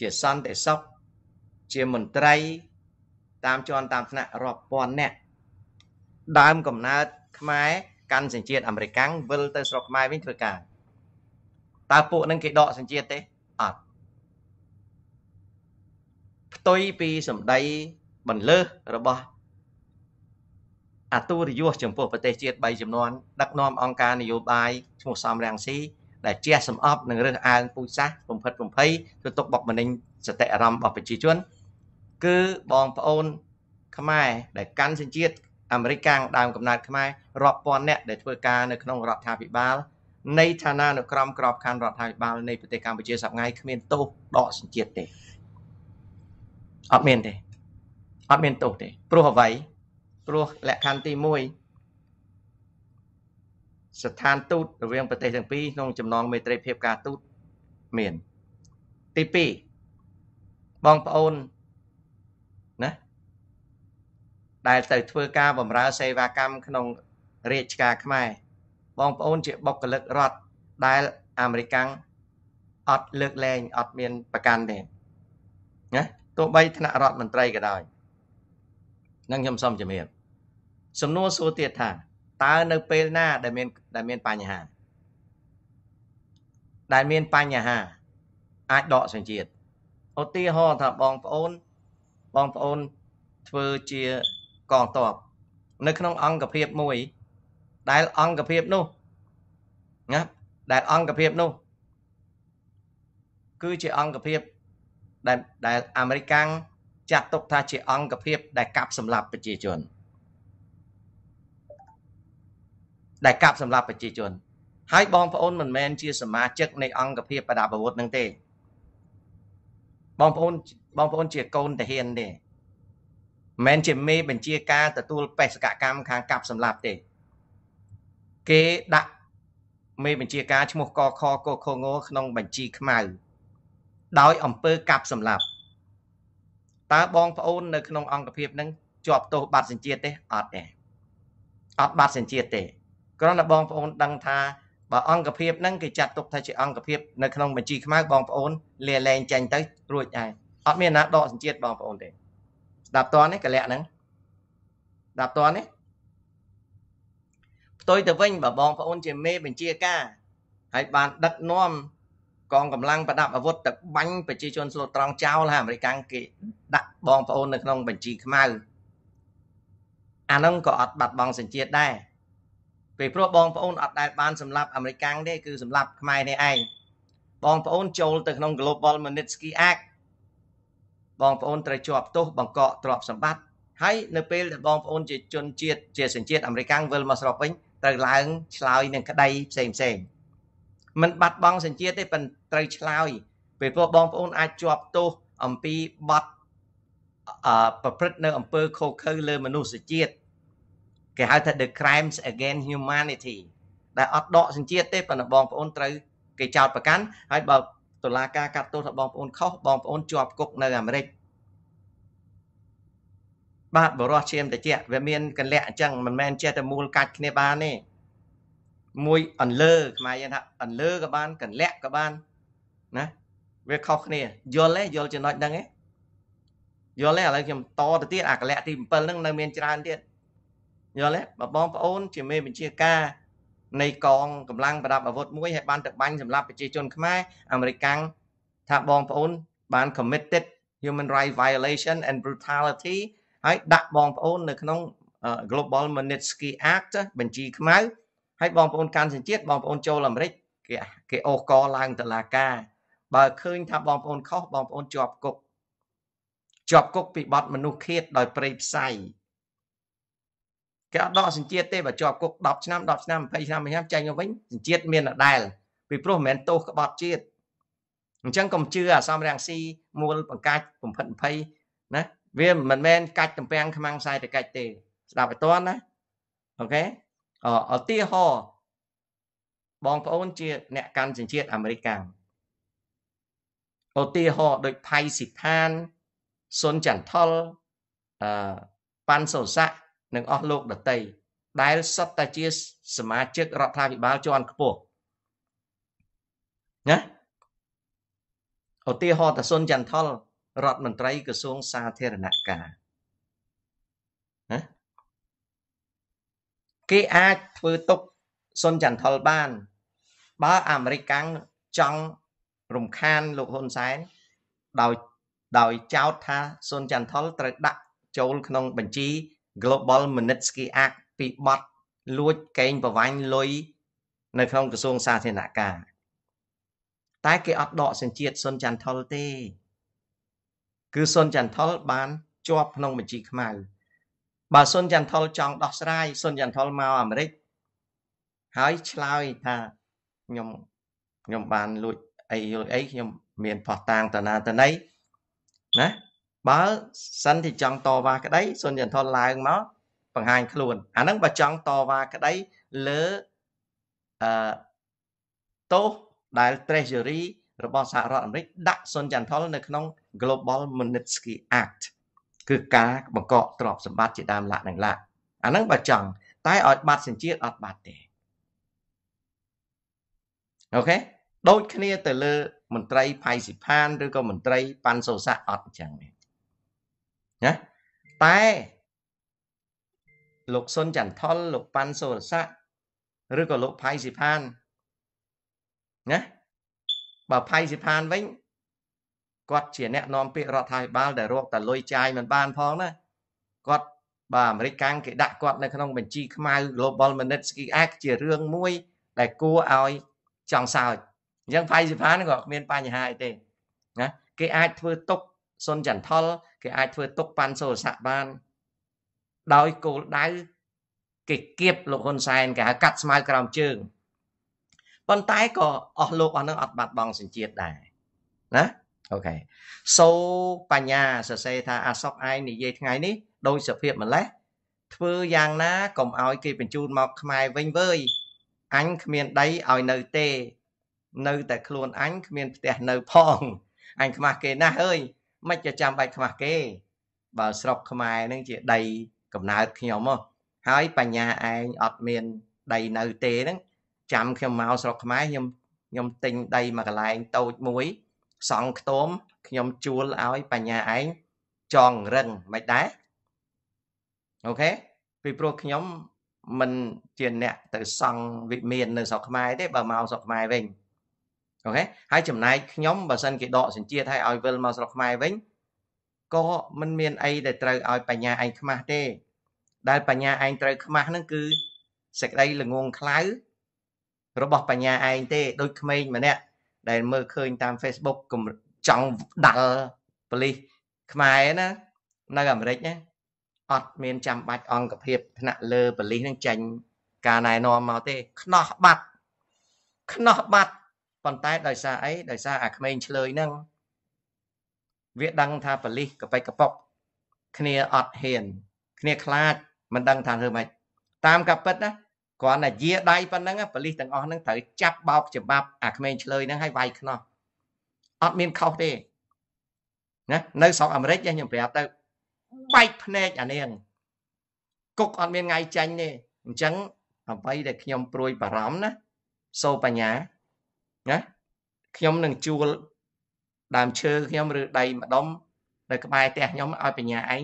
ជាសន្តិសុខជាមន្ត្រី តាមជាន់តាមថ្នាក់រាប់ពាន់នាក់ដើមកំណើតខ្មែរកាន់សញ្ជាតិអាមេរិកាំងវិលទៅស្រុកខ្មែរវិញធ្វើការតើពួកនឹងគេដកសញ្ជាតិទេអត់ផ្ទុយពីសម្ដីបន្លឺរបស់អទូរយោសចំពោះប្រទេស ជាតិ3ចំនួនដឹកនាំអង្គការនយោបាយឈ្មោះសំរាំងស៊ីដែលជាសម្អប់នឹងរើសអើងពូជសាសន៍បំផិតបំភ័យធ្វើទុកបុកម្នេញសតិអារម្មណ៍របស់ប្រជាជនគឺបងប្អូនខ្មែរដែលកាន់សញ្ជាតិអាមេរិកកាំងដើមកំណើតខ្មែររាប់ពាន់អ្នកដែលធ្វើការនៅក្នុងរដ្ឋាភិបាលនៃឋានានុក្រមក្របខ័ណ្ឌរដ្ឋាភិបាលនៃប្រទេសកម្ពុជាសប្ងៃគ្មានទោសដកសញ្ជាតិទេអត់មានទេអត់មានទោសទេព្រោះអ្វីព្រោះលក្ខខណ្ឌទី1ស្ថានទូតរវាងប្រទេសទាំងពីរក្នុងចំណងមេត្រីភាពការទូតមាន ទី2បងប្អូនដែលទៅធ្វើការបម្រើសេវាកម្មក្នុងរាជការខ្មែរបងប្អូនជាបុគ្គលិករដ្ឋដែលអាមេរិកាំងអត់លើកលែងអត់មានប្រកាន់ទេណាទោះបីថ្នាក់រដ្ឋមន្ត្រីក៏ដោយនឹងខ្ញុំសូមជំរាបសំណួរសួរទៀតថាតើនៅពេលណាដែលមានដែលមានបញ្ហា ដែលមានបញ្ហា អាចដកសញ្ជាតិឧទាហរណ៍ថាបងប្អូនបងប្អូនធ្វើជាកងទ័ពនៅក្នុងអង្គភាពមួយ ដែលអង្គភាពនោះណាដែលអង្គភាពនោះ គឺជាអង្គភាពដែលដែលអាមេរិកាំងចាត់ទុកថាជាអង្គភាព ដែលកាប់សម្លាប់ប្រជាជនដែលកាប់សម្លាប់ប្រជាជន ហើយបងប្អូនមិនមែនជាសមាជិកនៃអង្គភាពប្រដាប់អាវុធនឹងទេបងប្អូនបងប្អូនជាកូនទាហានទេមិនជាមេបញ្ជាការទទួលបេសកកម្មខាងកាប់សម្លាប់ទេគេដាក់មេបញ្ជាការឈ្មោះកខកខងក្នុងបញ្ជីខ្មៅដោយអង្គើកាប់សម្លាប់តើបងប្អូននៅក្នុងអង្គភាពនឹងជាប់ទោសបាត់សញ្ជាតិទេអត់ទេអត់បាត់សញ្ជាតិទេគ្រាន់តែបងប្អូនដឹងថាបើអង្គភាពនឹងគេចាត់ទុកថាជាអង្គភាពនៅក្នុងបញ្ជីខ្មៅបងប្អូនលាលែងចេញទៅរួចហើយអត់មានណាដកសញ្ជាតិបងប្អូនទេស្ដាប់តននេះកលៈហ្នឹងស្ដាប់តននេះផ្ទុយទៅវិញបើបងប្អូនជាមេបញ្ជាការហើយបានដឹកនាំកងកម្លាំងប្រដាប់អាវុធទៅបាញ់ប្រជាជនស្លូតត្រង់ចោលហើយអាមេរិកគេ ដាក់បងប្អូននៅក្នុងបញ្ជីខ្មៅអានឹងក៏អត់បាត់បង់សញ្ជាតិដែរពេលព្រោះបងប្អូនអត់ដែលបានសម្លាប់អាមេរិកទេគឺសម្លាប់ខ្មែរនេះឯងបងប្អូនចូលទៅក្នុង Global Magnitsky Act បងប្អូនត្រូវជាប់ទោសបង្កកទ្រព្យសម្បត្តិហើយនៅពេលដែលបងប្អូនជាជនជាតិជាសញ្ជាតិអាមេរិកវិលមកស្រុកវិញត្រូវឡើងឆ្លើយនឹងក្តីផ្សេងផ្សេងមិនបាត់បង់សញ្ជាតិទេប៉ុន្តែត្រូវឆ្លើយពេលពួកបងប្អូនអាចជាប់ទោសអំពីបទអប្រព្រឹត្តនៅអំពើខុសខើលើមនុស្សជាតិគេហៅថា the crimes against humanity ដែលអត់ដកសញ្ជាតិទេប៉ុន្តែបងប្អូនត្រូវគេចោទប្រកាន់ហើយបើតុលាការកាត់ទោសរបស់បងប្អូនខុសបងប្អូនជាប់គុកនៅអាមេរិកបាទបរោះឈាមតិចវាមានកលៈអញ្ចឹងមិនមែនចេះតែមូលកាច់គ្នាបានទេមួយអន្លើ ខ្មែរយើងថាអន្លើក៏បានកលៈក៏បានណាវាខុសគ្នាយល់ទេយល់ចំណុចហ្នឹងទេយល់ទេឥឡូវខ្ញុំតទៅទៀតអាកលៈទី7ហ្នឹងនៅមានច្រើនទៀតយល់ទេបងប្អូន ជាមេបញ្ជាការនៃកងកម្លាំងប្រដាប់អាវុធមួយហើយបានទៅបាញ់សម្លាប់ប្រជាជនខ្មែរអាមេរិកាំងថាបងប្អូនបាន committed human right violation and brutality ហើយដាក់បងប្អូន នៅក្នុង Global Magnitsky Act បញ្ជីខ្មៅហើយបងប្អូនកាន់សញ្ជាតិបងប្អូនចូលអាមេរិកគេគេអូសកឡើងតុលាការបើឃើញថាបងប្អូនខុសបងប្អូនជាប់គុកជាប់គុកពីបទមនុស្សឃាតដោយប្រេយផ្សៃគេអត់ដកសញ្ជាតិទេបើជាប់គុក10ឆ្នាំ10ឆ្នាំ20ឆ្នាំ20ឆ្នាំចេញមកវិញសញ្ជាតិមានដដែលពីព្រោះមិនមែនទោសក្បត់ជាតិអញ្ចឹងកុំជឿអាសំរាំងស៊ីមូលបង្កាច់បំផិត20ណាវាមិនមែនកាច់តំពាំងខ្មាំងខ្សែតកាច់ទេស្ដាប់ឲ្យតន់ណាអូខេអឧទាហរណ៍បងប្អូនជា អ្នកកាន់សញ្ជាតិអាមេរិកឧទាហរណ៍ដូចផៃស៊ីផានសុនចន្ទថុលអឺប៉ាន់សូសាក់និងអស់លោកដតីដែលសុទ្ធតែជាសមាជិករដ្ឋាភិបាលជាន់ខ្ពស់ណាឧទាហរណ៍តសុនចន្ទថលរដ្ឋមន្ត្រីក្រសួងសាធារណការណាគេអាចធ្វើទុកសុនចន្ទថលបាន បើអាមេរិកាំងចង់រំខានលោកហ៊ុនសែន ដោយដោយចោទថាសុនចន្ទថលត្រូវដាក់ចូលក្នុងបញ្ជី Global Magnitsky Act ពីបទលួចកេងប្រវ័ញ្ចលុយនៅក្នុងក្រសួងសាធារណការ តែគេអត់ដកសញ្ជាតិសុនចន្ទថុលទេ គឺសុនចន្ទថុលបានជាប់ក្នុងបញ្ជីខ្មៅបើសុនចន្ទថុលចង់ដោះស្រាយសុនចន្ទថុលមកអាមេរិកហើយឆ្លើយថាខ្ញុំខ្ញុំបានលួចអីលួចអីខ្ញុំមានផោះតាងតាណាតណៃណាបើសិនទីចង់តវ៉ាក្តីសុញ្ញធនឡើងមកបង្ហាញ ខ្លួនអាហ្នឹងបើចង់តវ៉ាក្តីលើអឺទោសដែល Treasury របស់សហរដ្ឋអាមេរិក ដាក់សុនចន្ទថុលនៅក្នុង Global Magnitsky Act គឺ ការបង្កកទ្រព្យសម្បត្តិជាដើមឡាក់នឹងឡាក់អាហ្នឹងបើចង់តែឲ្យបាត់សញ្ជាតិអត់បាត់ទេអូខេដូចគ្នា ទៅលើមន្ត្រីផៃសិផានឬក៏មន្ត្រីប៉ាន់សូសាអត់អញ្ចឹងនេះណាតែលោកសុនចន្ទថុលលោកប៉ាន់សូរស័កឬក៏លោកផៃស៊ីផានណាបើផៃស៊ីផានវិញគាត់ជាអ្នកនាំពាក្យរដ្ឋាភិបាលដែលរកតែលុយចាយមិនបានផង ណាគាត់បាទអាមេរិកកាំងគេដាក់គាត់នៅក្នុងបញ្ជីខ្មៅ Global Magnitsky Act ជារឿងមួយ ដែលគួរឲ្យចង់សើចអញ្ចឹងផៃស៊ីផានក៏គ្មានបញ្ហាអីទេណាគេអាចធ្វើទុកសុនចន្ទថុលគេអាចធ្វើទុកប៉ាន់សូរស័កបានដោយគោលដៅគេគៀបលោកហ៊ុនសែនគេហៅកាត់ស្មៅក្រោមជើងប៉ុន្តែក៏អស់លោកអស់នឹងអត់បាត់បង់សញ្ជាតិដែរណាអូខេសូបញ្ញាសរសេរថាអាសក់ឯងនិយាយថ្ងៃនេះដោយសភាពម្លេះធ្វើយ៉ាងណាកុំឲ្យគេបញ្ជូនមក ខ្មែរវិញវើយអញគ្មានដីឲ្យនៅទេ នៅតែខ្លួនអញគ្មានផ្ទះនៅ ផងអញខ្មាស់គេណាស់អើយមិនជាចាំបាច់ខ្មាស់គេ បើស្រុកខ្មែរនឹងជាដីកំណើតខ្ញុំហ៎ហើយបញ្ញាឯងអត់មាន ដីនៅ ទេហ្នឹង ចាំខ្ញុំមកស្រុកខ្មែរខ្ញុំខ្ញុំទិញដីមកកន្លែងតូចមួយសង់ខ្ទមខ្ញុំជួលឲ្យបញ្ញាឯងចងរឹងមិនដែរអូខេពីព្រោះខ្ញុំមិន ជាអ្នកទៅសង់វិមាននៅស្រុកខ្មែរទេបើមកស្រុកខ្មែរវិញអូខេហើយចំណែកខ្ញុំបើសិនគេដកសញ្ជាតិឲ្យឲ្យវិលមកស្រុកខ្មែរវិញក៏មិនមានអីដែលត្រូវឲ្យបញ្ញាឯងខ្មាស់ទេ ដែល បញ្ញាឯងត្រូវខ្មាស់ហ្នឹងគឺសេចក្តីល្ងងខ្លៅរបស់បញ្ញាឯងទេដូចក្មេងម្នាក់ដែលមើលឃើញតាម Facebook ចង់ដាល់ប៉លីសខ្មែរណានៅអាមេរិកណាអត់មានចាំបាច់អង្គភាពថ្នាក់លើប៉លីសនឹងចាញ់ការណែនាំមកទេខ្នោះបាត់ខ្នោះបាត់ប៉ុន្តែដោយសារអីដោយសារអាក្មេងឆ្លើយហ្នឹងវាដឹងថាបលិសកបិចកប៉ុកគ្នាអត់ហ៊ាន គ្នាខ្លាចមិនដឹងថាធ្វើម៉េចតាមកពិតណាគ្រាន់តែយាដៃប៉ុណ្ណឹងបលិសទាំងអស់ហ្នឹងត្រូវចាប់បោកច្បាប់អាក្មេងឆ្លើយហ្នឹងឲ្យវាយខ្នោះអត់មានខុសទេណានៅស្រុកអាមេរិកខ្ញុំប្រាប់ទៅបែកភ្នែកអានាងគុកអត់មានថ្ងៃចាញ់ទេអញ្ចឹង អ្វីដែលខ្ញុំព្រួយបារម្ភណា សូបញ្ញាណាខ្ញុំនឹងជួលដើមឈើខ្ញុំឬដីម្ដុំនៅក្បែរផ្ទះខ្ញុំឲ្យបញ្ញាឯង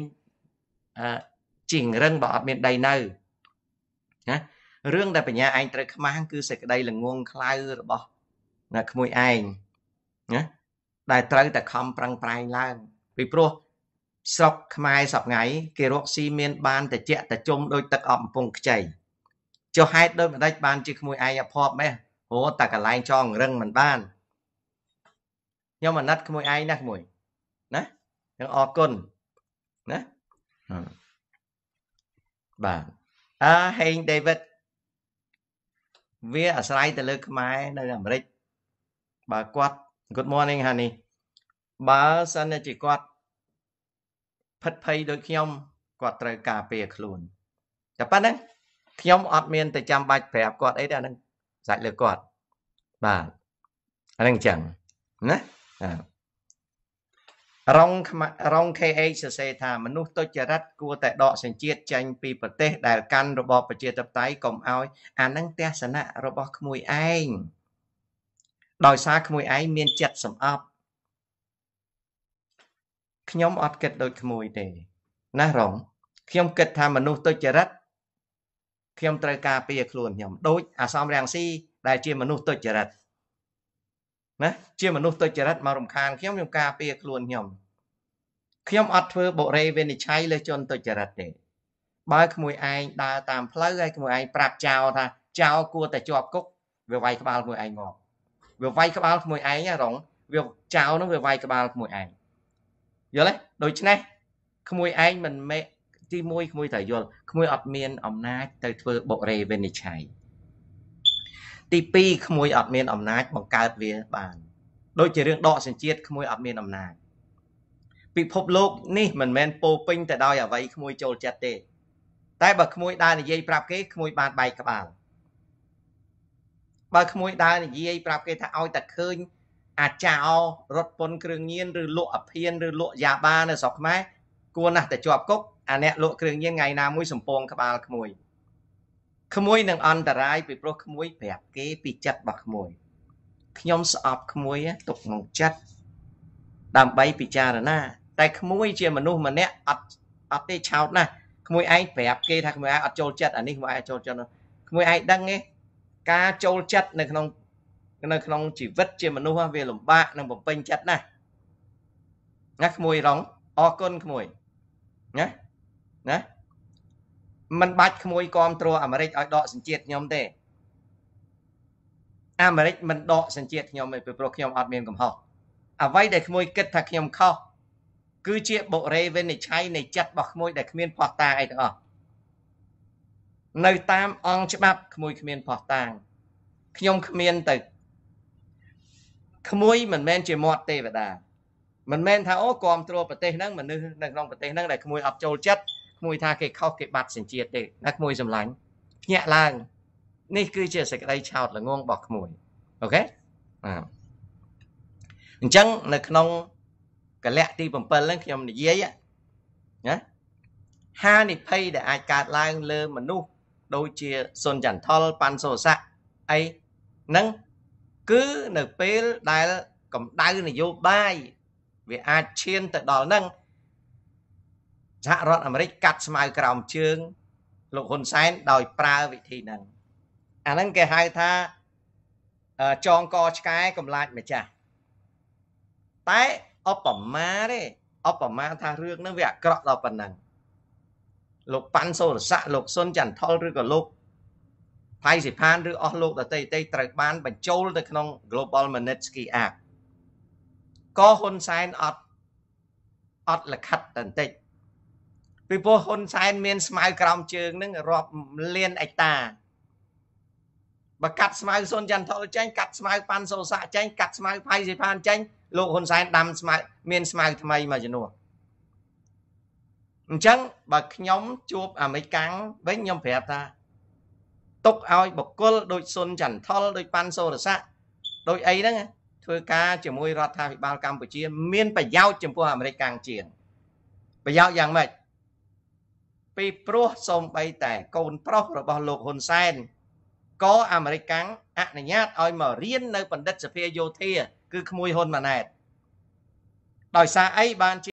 អឺជីងរឹងបើអត់មានដីនៅណារឿងដែលបញ្ញាឯងត្រូវខ្មាស់គឺសេចក្តីល្ងងខ្លៅរបស់ណាក្មួយឯងណាដែលត្រូវតែខំប្រឹងប្រែងឡើង ពីព្រោះស្រុកខ្មែរសប្ងៃគេរកស៊ីមានបានតិចតិចុំដោយទឹកអប់កំពង់ខ្ចីចុះហេតុដោយម្ដេចបានជាក្មួយឯងអភ័ព្វម៉េះព្រោះតែកន្លែងចងរឹងមិនបានខ្ញុំអាណិតក្មួយឯងណាក្មួយណាខ្ញុំអរគុណណាបាទអើហេងដេវីតវាអាស្រ័យទៅលើខ្មែរនៅអាមេរិកបើគាត់ Good morning ហានេះ បើសិនជាគាត់ភិតភ័យដូចខ្ញុំគាត់ត្រូវការពារខ្លួនតែប៉ុណ្ណឹងខ្ញុំអត់មានទៅចាំបាច់ប្រាប់គាត់អីទេអានឹងសាច់លើគាត់បាទអានឹងអញ្ចឹងណារងរង KH សរសេរថាមនុស្សទុច្ចរិតគួរតែដកសញ្ជាតិចេញពីប្រទេស ដែលកាន់របបប្រជាធិបតេយ្យកុំឲ្យ អានឹងទស្សនៈរបស់ក្មួយឯងដោយសារក្មួយឯងមានចិត្តសម្អប់ខ្ញុំអត់គិតដូចក្មួយទេ ណារង ខ្ញុំគិតថាមនុស្សទុច្ចរិតខ្ញុំត្រូវការពារខ្លួនខ្ញុំដូចអាសំរាំងស៊ីដែលជាមនុស្សទុច្ចរិតណាជាមនុស្សទុច្ចរិតមករំខានខ្ញុំខ្ញុំការពារខ្លួនខ្ញុំខ្ញុំអត់ធ្វើបុរេវិនិច្ឆ័យលើជនទុច្ចរិតទេបើក្មួយឯងដើរតាមផ្លូវហើយក្មួយឯងប្រាប់ចោលថាចោលគួរតែជាប់គុកវាវាយក្បាលក្មួយឯងងាប់វាវាយក្បាលក្មួយឯងហ៎រងវាចោលនោះវាវាយក្បាលក្មួយឯងយល់ទេដូច្នេះក្មួយឯងមិនមែនទី1ក្មួយត្រូវយល់ក្មួយអត់មានអំណាចទៅធ្វើបុករេវិនិច្ឆ័យទី2ក្មួយអត់មាន អំណាចបង្កើតវាបានដូចជារឿងដកសញ្ជាតិក្មួយអត់មានអំណាចពិភពលោកនេះមិនមែនពោពេញទៅដោយអ្វីក្មួយចូលចិត្តទេតែបើក្មួយដើរនិយាយប្រាប់គេក្មួយបានបែកក្បាលបើក្មួយដើរនិយាយប្រាប់គេថាឲ្យតែឃើញអាចារ្យរត់ពន្ធគ្រឿងញៀនឬលក់អភិនឬលក់យ៉ាបានៅស្រុកខ្មែរគួរណាស់តែជាប់គុកអាអ្នកលក់គ្រឿងញៀនថ្ងៃណាមួយសំពងក្បាលក្មួយក្មួយនឹងអន្តរាយពីព្រោះក្មួយប្រាប់គេពីចិត្តរបស់ក្មួយខ្ញុំស្អប់ក្មួយទុកក្នុងចិត្តដើម្បីពិចារណាតែក្មួយ ជាមនុស្សម្នាក់អត់អត់ទេឆោតណាស់ក្មួយឯងប្រាប់គេថាក្មួយឯងអត់ចូលចិត្តអានេះក្មួយឯងចូលចិត្តក្មួយឯងដឹងទេការចូលចិត្តនៅក្នុងនៅក្នុងជីវិតជាមនុស្សវាលំបាកនិងបំពេញចិត្តណាស់ណាក្មួយរងអរគុណក្មួយណាណាมันបាច់ក្មួយគ្រប់គ្រងអាមេរិកឲ្យដកសញ្ជាតិខ្ញុំទេអាមេរិកមិនដកសញ្ជាតិខ្ញុំទេព្រោះខ្ញុំអត់មានកំហុសអ្វី ដែលក្មួយគិតថាខ្ញុំខុសគឺជាបុរេវិនិច្ឆ័យនៃចិត្តរបស់ក្មួយដែលគ្មានផោះតាអីទាំងអស់នៅតាមអង្គច្បាប់ក្មួយគ្មានផោះតាងខ្ញុំគ្មានទៅក្មួយមិនមែនជាមាត់ទេវតា មិនមែនថាអូគ្រប់គ្រងប្រទេសហ្នឹងមនុស្សនៅក្នុងប្រទេសហ្នឹងដែលក្មួយអត់ចូលចិត្តក្មួយថាគេខុសគេបាត់សញ្ជាតិទេណាក្មួយសម្លាញ់ភ្ញាក់ឡើង នេះគឺជាសេចក្តីឆោតល្ងងរបស់ក្មួយអូខេបាទអញ្ចឹងនៅក្នុង កលៈទី7ហ្នឹងខ្ញុំនិយាយណាហានិភ័យដែលអាចកើតឡើង លើ មនុស្សដូចជាសុនចន្ទលប៉ាន់សូស័កអីហ្នឹងគឺនៅពេលដែលកម្ដៅនយោបាយវាអាចឈានទៅដល់ហ្នឹងសហរដ្ឋអាមេរិកកាត់ស្មៅក្រោមជើងលោកហ៊ុនសែនដោយប្រើវិធីហ្នឹងអាហ្នឹងគេហៅថាចងកឆ្កែកំឡាចម្ចាស់តែឧបមាទេឧបមាថារឿងហ្នឹងវាអាក្រក់ដល់ប៉ុណ្ណឹងលោកប៉ាន់សូរស័កលោកសុនចន្ទថុលឬក៏លោកផៃសិផានឬអស់លោកដតីតីត្រូវបាន បញ្ចូលទៅក្នុង Global Magnitsky Act ក៏ហ៊ុនសែនអត់អត់លខិតតែបន្តិចពីព្រោះហ៊ុនសែនមានស្មៅក្រោមជើងនឹងរាប់លានអិកតាបើកាត់ស្មៅសុនចន្ទថុលចេញកាត់ស្មៅប៉ាន់សូសាចេញកាត់ស្មៅផៃសិផានចេញលោកហ៊ុនសែនដាំស្មៅមានស្មៅថ្មីមួយចំនួនអញ្ចឹងបើខ្ញុំជួបអាមេរិកាំងវិញខ្ញុំប្រាប់ថាទុកឲ្យបកុលដូចសុនចន្ទថុលដូចប៉ាន់សូរស័កដូចអីហ្នឹង ធ្វើការជាមួយ រដ្ឋាភិបាល កម្ពុជា មាន ប្រយោជន៍ចំពោះអាមេរិកកាំងជាង ប្រយោជន៍យ៉ាងម៉េចពីព្រោះសូម្បីតែកូនប្រុសរបស់លោកហ៊ុនសែនក៏អាមេរិកាំងអនុញ្ញាតឲ្យមករៀននៅបណ្ឌិតសភាយោធា គឺក្មួយហ៊ុនម៉ាណែតដោយសារអីបានជា